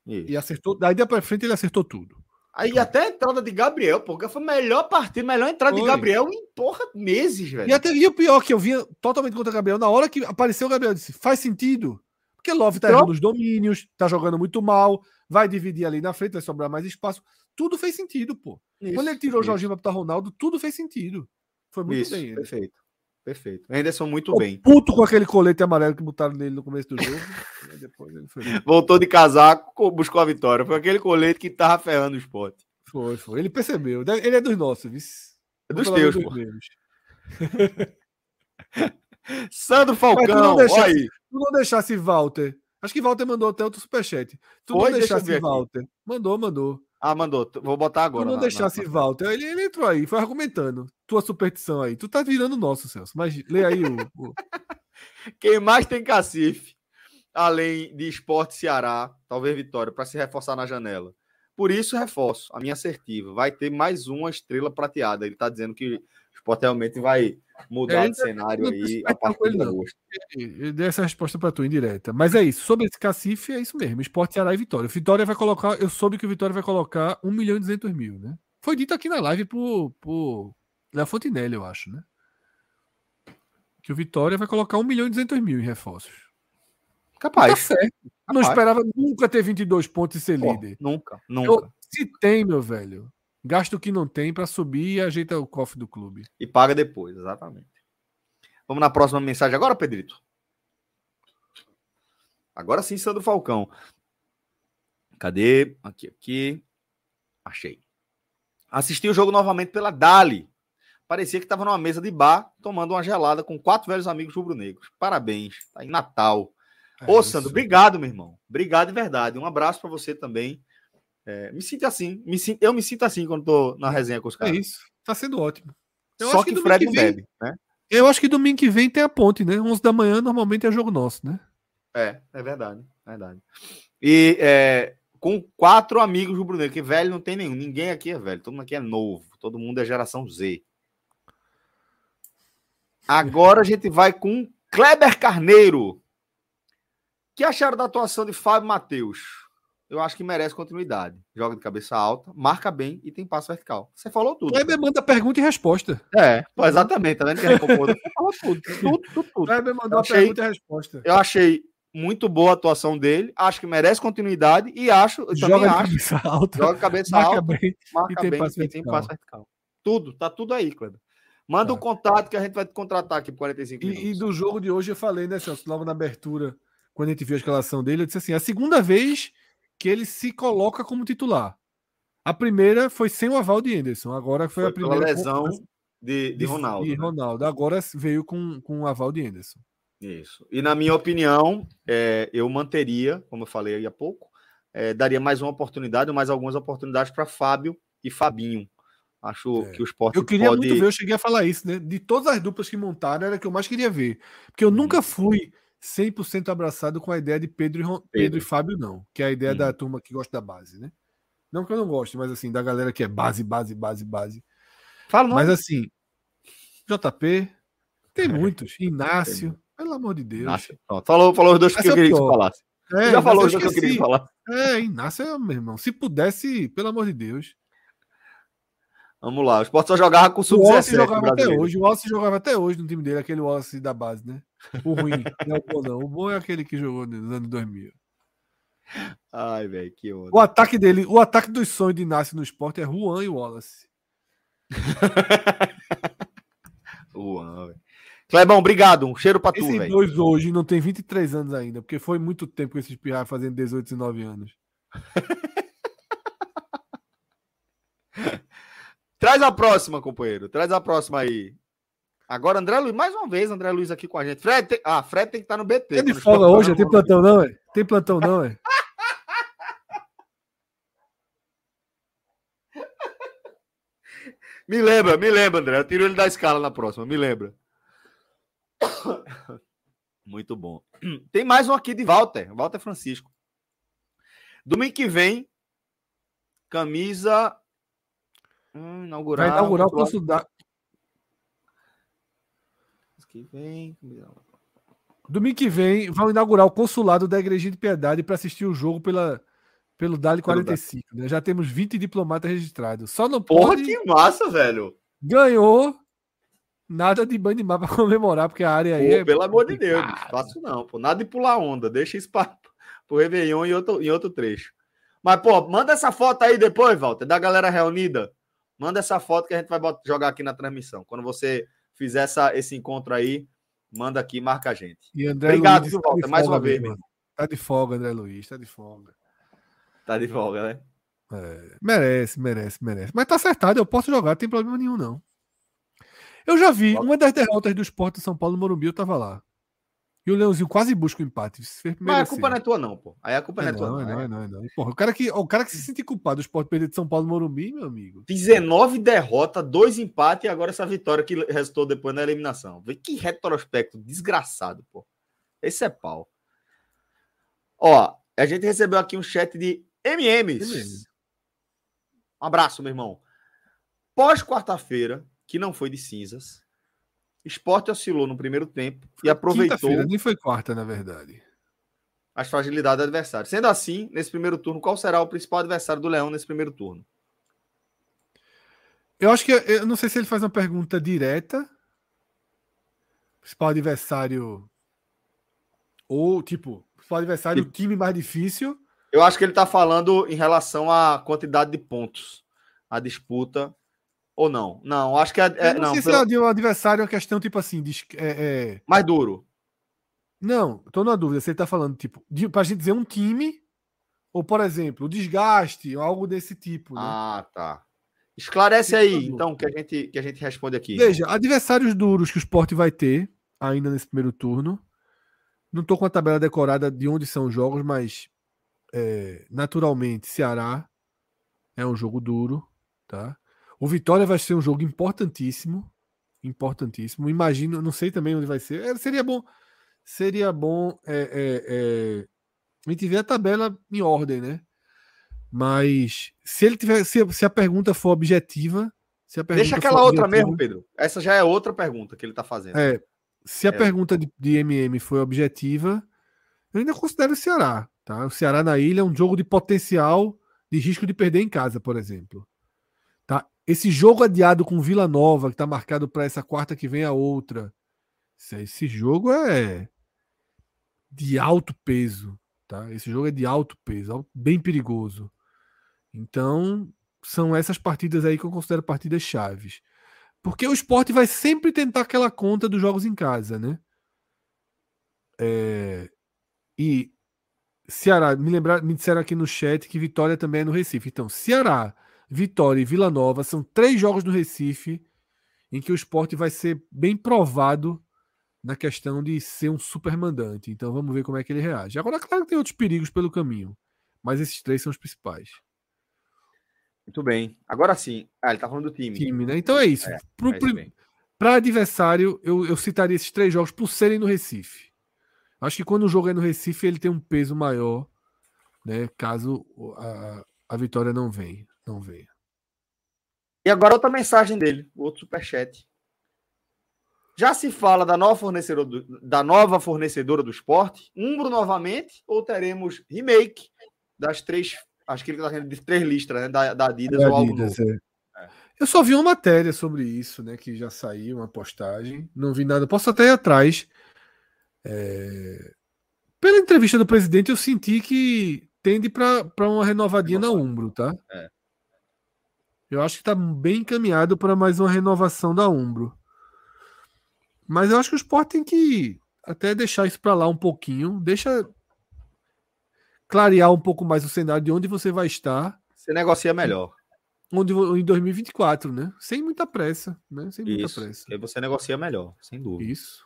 isso. e acertou, daí da frente ele acertou tudo. Aí até a entrada de Gabriel, pô, foi a melhor partida, melhor entrada de Gabriel em porra, meses, velho. E, até, e o pior que eu vinha totalmente contra o Gabriel, na hora que apareceu o Gabriel, eu disse: faz sentido. Porque Love tá então- errando os domínios, tá jogando muito mal, vai dividir ali na frente, vai sobrar mais espaço. Tudo fez sentido, pô. Isso, Quando ele tirou o Jorginho pra botar Ronaldo, tudo fez sentido. Foi muito isso, bem. Perfeito. Perfeito. Henderson muito bem. Puto com aquele colete amarelo que botaram nele no começo do jogo. Né, depois ele foi... Voltou de casaco, buscou a vitória. Foi aquele colete que tava ferrando o esporte. Foi, foi. Ele percebeu. Ele é dos nossos, vice. É dos teus, dos pô. Sandro Falcão, tu não deixasse, olha aí. Tu não deixasse Walter. Acho que Walter mandou até outro superchat. Tu não deixasse Walter. Aqui. Mandou, mandou. Ah, mandou. Vou botar agora. Tu não na, deixasse na... Assim, Walter. Ele, ele, entrou aí, foi argumentando. Tua superstição aí. Tu tá virando nosso, Celso. Mas lê aí o. o... Quem mais tem cacife, além de esporte Ceará, talvez vitória, para se reforçar na janela. Por isso, reforço a minha assertiva. Vai ter mais uma estrela prateada. Ele tá dizendo que esporte tipo, realmente vai mudar é, de cenário aí a partir de agosto. Eu dei essa resposta para tu, indireta. Mas é isso. Sobre esse cacife, é isso mesmo. Esporte Ceará e Vitória. Vitória vai colocar... Eu soube que o Vitória vai colocar 1 milhão e 200 mil, né? Foi dito aqui na live por por Léo Fontinelli, eu acho, né? Que o Vitória vai colocar 1 milhão e 200 mil em reforços. Capaz. Tá certo. Capaz. Não esperava nunca ter 22 pontos e ser Pô, líder. Nunca, nunca. Eu, se tem, meu velho, gasta o que não tem para subir e ajeita o cofre do clube. E paga depois, exatamente. Vamos na próxima mensagem agora, Pedrito? Agora sim, Sandro Falcão. Cadê? Aqui, aqui. Achei. Assisti o jogo novamente pela Dali. Parecia que estava numa mesa de bar, tomando uma gelada com quatro velhos amigos rubro-negros. Parabéns. Tá em Natal. É Ô, isso. Sandro, obrigado, meu irmão. Obrigado de verdade. Um abraço para você também. É, me sinto assim. Me sinto, eu me sinto assim quando tô na resenha com os é caras. É isso. Tá sendo ótimo. Eu Só que, que Fred que vem, bebe, né? Eu acho que domingo que vem tem a ponte, né? 11 da manhã normalmente é jogo nosso, né? É, é verdade. É verdade. E é, com quatro amigos do Bruno, que velho não tem nenhum. Ninguém aqui é velho. Todo mundo aqui é novo. Todo mundo é geração Z. Agora a gente vai com Kleber Carneiro. que acharam da atuação de Fábio Matheus? eu acho que merece continuidade. Joga de cabeça alta, marca bem e tem passo vertical. Você falou tudo. Kleber manda pergunta e resposta. É, exatamente. Tá vendo que ele falou tudo. Tudo, tudo, tudo. Kleber mandou achei, pergunta e resposta. Eu achei muito boa a atuação dele. Acho que merece continuidade e acho. Joga de acho, cabeça alta. Joga de cabeça marca alta. Bem, marca e bem passo e tem passo vertical. Tudo, tá tudo aí, Kleber. Manda tá. o tá. um contato que a gente vai te contratar aqui por 45 minutos. E, e do jogo de hoje eu falei, né, Celso? Logo na abertura, quando a gente viu a escalação dele, eu disse assim: é a segunda vez que ele se coloca como titular. A primeira foi sem o aval de Anderson, agora foi, foi a primeira. lesão com... de, de, Ronaldo. De né? Ronaldo. Né? Agora veio com, com o aval de Anderson. Isso. E na minha opinião, é, eu manteria, como eu falei há pouco, é, daria mais uma oportunidade, mais algumas oportunidades para Fábio e Fabinho. Acho é. que o esporte. Eu queria pode... muito ver, eu cheguei a falar isso, né? De todas as duplas que montaram, era que eu mais queria ver. Porque eu uhum. nunca fui. 100% abraçado com a ideia de Pedro e, Ron... Pedro. Pedro. e Fábio, não. Que é a ideia da turma que gosta da base, né? Não que eu não goste, mas assim, da galera que é base, base, base, base. Fala, Mas assim, JP, tem muitos. Inácio, pelo amor de Deus. Inácio. Falou, falou os dois que eu é é, queria que falasse. É, Já falou os dois que eu queria falar. É, Inácio, meu irmão. Se pudesse, pelo amor de Deus. Vamos lá. O portos só jogava com sub-17. O Wallace jogava até hoje. O Wallace jogava até hoje no time dele, aquele Wallace da base, né? O ruim, não é o bom, não. O bom é aquele que jogou nos anos 2000. Ai, velho, que onda. O ataque dele, o ataque dos sonhos de Inácio no esporte é Juan e Wallace. Juan, velho. Clebão, obrigado. Um cheiro pra tu, velho. Esses dois hoje não tem 23 anos ainda, porque foi muito tempo que esses pirra fazendo 18, 19 anos. Traz a próxima, companheiro. Traz a próxima aí. Agora, André Luiz, mais uma vez, André Luiz aqui com a gente. Fred tem... Ah, Fred tem que estar tá no BT. Tem de folga hoje? Tem plantão não, é? Tem plantão não, é? me lembra, me lembra, André. Eu tiro ele da escala na próxima, me lembra. Muito bom. Tem mais um aqui de Walter, Walter Francisco. Domingo que vem, camisa Hum, inaugurar. Vai inaugurar o curso da. Que vem. Domingo que vem vão inaugurar o consulado da Igreja de Piedade para assistir o jogo pela, pelo Dali 45. Né? Já temos 20 diplomatas registrados. Só não Porra, pode. que massa, velho! Ganhou. Nada de banimar para comemorar, porque a área aí. Pô, é... Pelo amor de Deus, não faço não, pô. Nada de pular onda. Deixa isso para o Réveillon em outro, em outro trecho. Mas, pô, manda essa foto aí depois, Walter, da galera reunida. Manda essa foto que a gente vai jogar aqui na transmissão. Quando você fizer essa, esse encontro aí, manda aqui, marca a gente. Obrigado, Luiz, Tá mais uma vez, Mano. Tá de folga, André Luiz, tá de folga. Tá de folga, né? É, merece, merece, merece. Mas tá acertado, eu posso jogar, não tem problema nenhum, não. Eu já vi, uma das derrotas do esporte de São Paulo no Morumbi, eu tava lá. E o Leãozinho quase busca o empate. Mas a culpa não é tua, não, pô. Aí a culpa é não é tua, não. não, é, não, é, não. não. Porra, o, cara que, o cara que se sente culpado do esporte perder de São Paulo Morumbi, meu amigo. 19 derrota, dois empates e agora essa vitória que restou depois na eliminação. Vê que retrospecto desgraçado, pô. Esse é pau. Ó, a gente recebeu aqui um chat de MMs. Um abraço, meu irmão. Pós quarta-feira, que não foi de cinzas, Esporte oscilou no primeiro tempo foi e aproveitou. Nem foi quarta, na verdade. As fragilidades do adversário. Sendo assim, nesse primeiro turno, qual será o principal adversário do Leão nesse primeiro turno? Eu acho que eu não sei se ele faz uma pergunta direta. Principal adversário. Ou, tipo, principal adversário, o time mais difícil. Eu acho que ele está falando em relação à quantidade de pontos. A disputa ou não? Não, acho que é. é não, não, sei pelo... se é um adversário é uma questão, tipo assim, de, é, é... mais duro. Não, tô na dúvida se ele tá falando, tipo, de, pra gente dizer um time, ou, por exemplo, o desgaste, ou algo desse tipo. Né? Ah, tá. Esclarece tipo, aí, então, que a, gente, que a gente responde aqui. Veja, adversários duros que o esporte vai ter ainda nesse primeiro turno. Não tô com a tabela decorada de onde são os jogos, mas é, naturalmente, Ceará é um jogo duro, tá? O Vitória vai ser um jogo importantíssimo. Importantíssimo. Imagino, não sei também onde vai ser. É, seria bom. Seria bom é, é, é a gente ver a tabela em ordem, né? Mas se ele tiver. Se, se a pergunta for objetiva. Se a Deixa aquela outra mesmo, Pedro. Essa já é outra pergunta que ele está fazendo. É. Se a é. pergunta de, de MM foi objetiva, eu ainda considero o Ceará. Tá? O Ceará na ilha é um jogo de potencial de risco de perder em casa, por exemplo. Tá? Esse jogo adiado com Vila Nova, que está marcado para essa quarta que vem a outra. Esse jogo é de alto peso. Tá? Esse jogo é de alto peso, bem perigoso. Então, são essas partidas aí que eu considero partidas chaves. Porque o esporte vai sempre tentar aquela conta dos jogos em casa, né? É... E Ceará, me, lembrar, me disseram aqui no chat que Vitória também é no Recife. Então, Ceará, Vitória e Vila Nova. São três jogos no Recife em que o esporte vai ser bem provado na questão de ser um super mandante. Então vamos ver como é que ele reage. Agora, claro que tem outros perigos pelo caminho, mas esses três são os principais. Muito bem. Agora sim. Ah, ele tá falando do time. Time, né? Então é isso. É, Para é adversário, eu, eu citaria esses três jogos por serem no Recife. Acho que quando o jogo é no Recife, ele tem um peso maior, né? Caso a, a vitória não venha. Não veio. E agora outra mensagem dele, outro superchat. Já se fala da nova fornecedora do, da nova fornecedora do esporte, Umbro novamente, ou teremos remake das três, acho que ele está de três listras, né? Da, da Adidas da ou algo Adidas, novo. É. Eu só vi uma matéria sobre isso, né? Que já saiu, uma postagem. Não vi nada. Posso até ir atrás. É... Pela entrevista do presidente, eu senti que tende para uma renovadinha na Umbro, tá? É. Eu acho que está bem encaminhado para mais uma renovação da Umbro. Mas eu acho que o Sport tem que até deixar isso para lá um pouquinho. Deixa clarear um pouco mais o cenário de onde você vai estar. Você negocia melhor. Onde, em 2024, né? Sem muita pressa, né? Sem muita isso, pressa. Aí você negocia melhor, sem dúvida. Isso.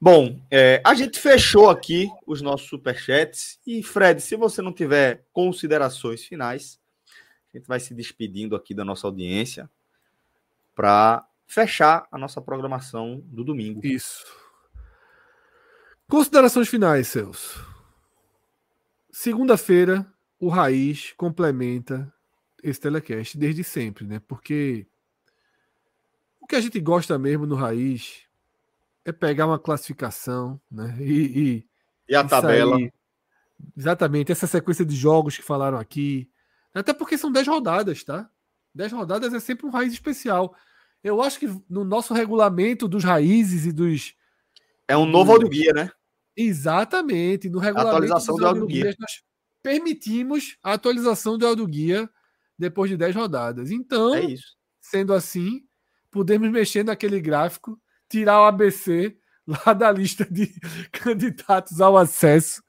Bom, é, a gente fechou aqui os nossos superchats. E, Fred, se você não tiver considerações finais, gente vai se despedindo aqui da nossa audiência para fechar a nossa programação do domingo. Isso. Considerações finais, Celso. Segunda-feira, o Raiz complementa esse telecast desde sempre, né? Porque o que a gente gosta mesmo no Raiz é pegar uma classificação, né? E, e, e a e tabela. Sair. Exatamente, essa sequência de jogos que falaram aqui, até porque são 10 rodadas, tá? 10 rodadas é sempre um raiz especial. Eu acho que no nosso regulamento dos raízes e dos. É um novo hum. do... Guia, né? Exatamente. No regulamento. A atualização do Aldo Guia. Nós permitimos a atualização do Aldo Guia depois de 10 rodadas. Então, é sendo assim, podemos mexer naquele gráfico, tirar o ABC lá da lista de candidatos ao acesso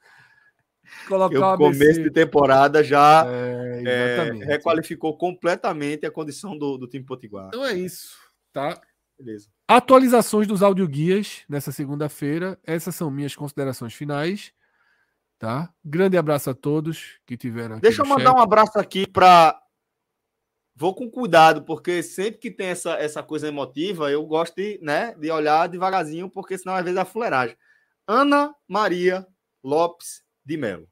Colocar o começo de temporada já é, é, requalificou completamente a condição do, do time potiguar. Então é isso, tá? Beleza. Atualizações dos audioguias nessa segunda-feira. Essas são minhas considerações finais. Tá? Grande abraço a todos que tiveram aqui. Deixa eu mandar chat. um abraço aqui para vou com cuidado, porque sempre que tem essa, essa coisa emotiva, eu gosto de, né, de olhar devagarzinho, porque senão às vezes é a fuleiragem. Ana Maria Lopes de Melo.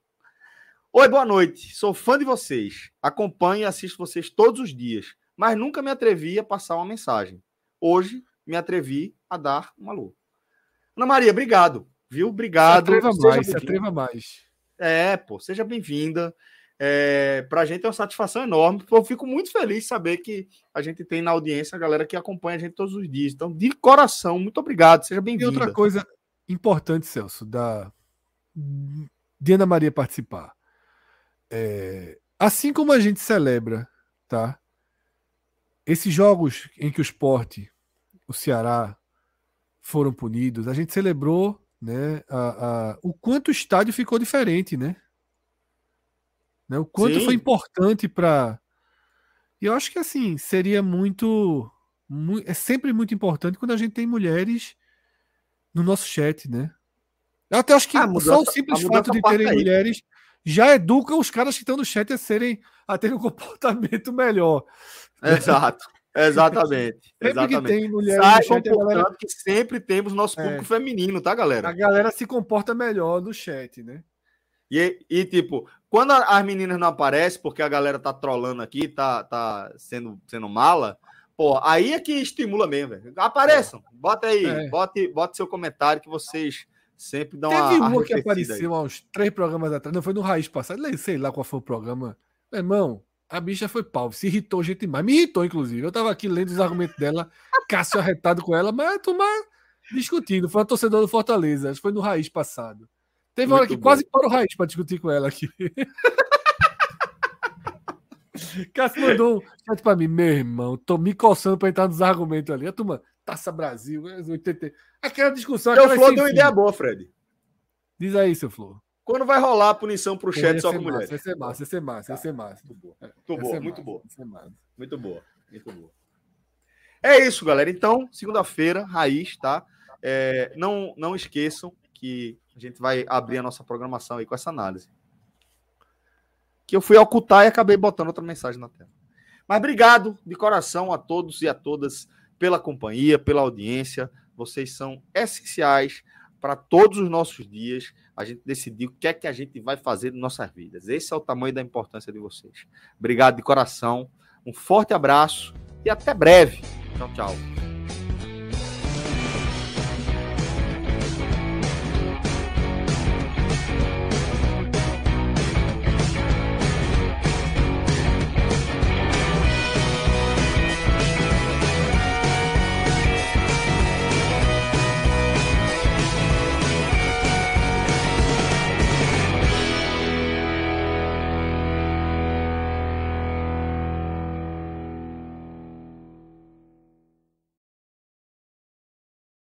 Oi, boa noite. Sou fã de vocês. Acompanho e assisto vocês todos os dias, mas nunca me atrevi a passar uma mensagem. Hoje me atrevi a dar um alô. Ana Maria, obrigado. Viu? Obrigado. Se atreva seja mais, se atreva mais. É, pô, seja bem-vinda. É, para a gente é uma satisfação enorme. Eu fico muito feliz de saber que a gente tem na audiência a galera que acompanha a gente todos os dias. Então, de coração, muito obrigado. Seja bem-vindo. E outra coisa importante, Celso, da de Ana Maria participar. É, assim como a gente celebra, tá? Esses jogos em que o esporte, o Ceará, foram punidos, a gente celebrou né, a, a, o quanto o estádio ficou diferente, né? né o quanto Sim. foi importante para. E eu acho que assim, seria muito. É sempre muito importante quando a gente tem mulheres no nosso chat, né? Eu até acho que ah, só o simples fato de terem aí. mulheres já educa os caras que estão no chat a serem a terem um comportamento melhor. Exato. Exatamente. Sempre exatamente. que tem mulher Sai no chat, galera... que sempre temos nosso é. público é. feminino, tá, galera? A galera se comporta melhor no chat, né? E, e tipo, quando as meninas não aparecem, porque a galera tá trolando aqui, tá, tá sendo, sendo mala, pô, aí é que estimula mesmo, velho. Apareçam, bota aí, é. bota bote seu comentário que vocês sempre dá uma. Teve uma que apareceu aí. há uns três programas atrás, não foi no Raiz passado, sei lá qual foi o programa. Meu irmão, a bicha foi pau, se irritou gente demais. Me irritou, inclusive. Eu tava aqui lendo os argumentos dela, Cássio arretado com ela, mas tomar discutindo. Foi uma torcedora do Fortaleza, foi no Raiz passado. Teve Muito hora que bom. quase para o Raiz para discutir com ela aqui. Cássio mandou um chat pra mim, meu irmão, tô me coçando pra entrar nos argumentos ali. A turma, Taça Brasil, 80. É, aquela discussão. Então, o Flor deu uma ideia boa, Fred. Diz aí, seu Flor. Quando vai rolar a punição pro chat só com mulher? Vai ser massa, vai é massa, vai é massa. Muito boa. Muito boa, muito boa. Muito boa, muito boa. É isso, galera. Então, segunda-feira, raiz, tá? É, não, não esqueçam que a gente vai abrir a nossa programação aí com essa análise. Que eu fui ocultar e acabei botando outra mensagem na tela. Mas obrigado de coração a todos e a todas pela companhia, pela audiência. Vocês são essenciais para todos os nossos dias. A gente decidir o que é que a gente vai fazer nas nossas vidas. Esse é o tamanho da importância de vocês. Obrigado de coração. Um forte abraço e até breve. Tchau, tchau.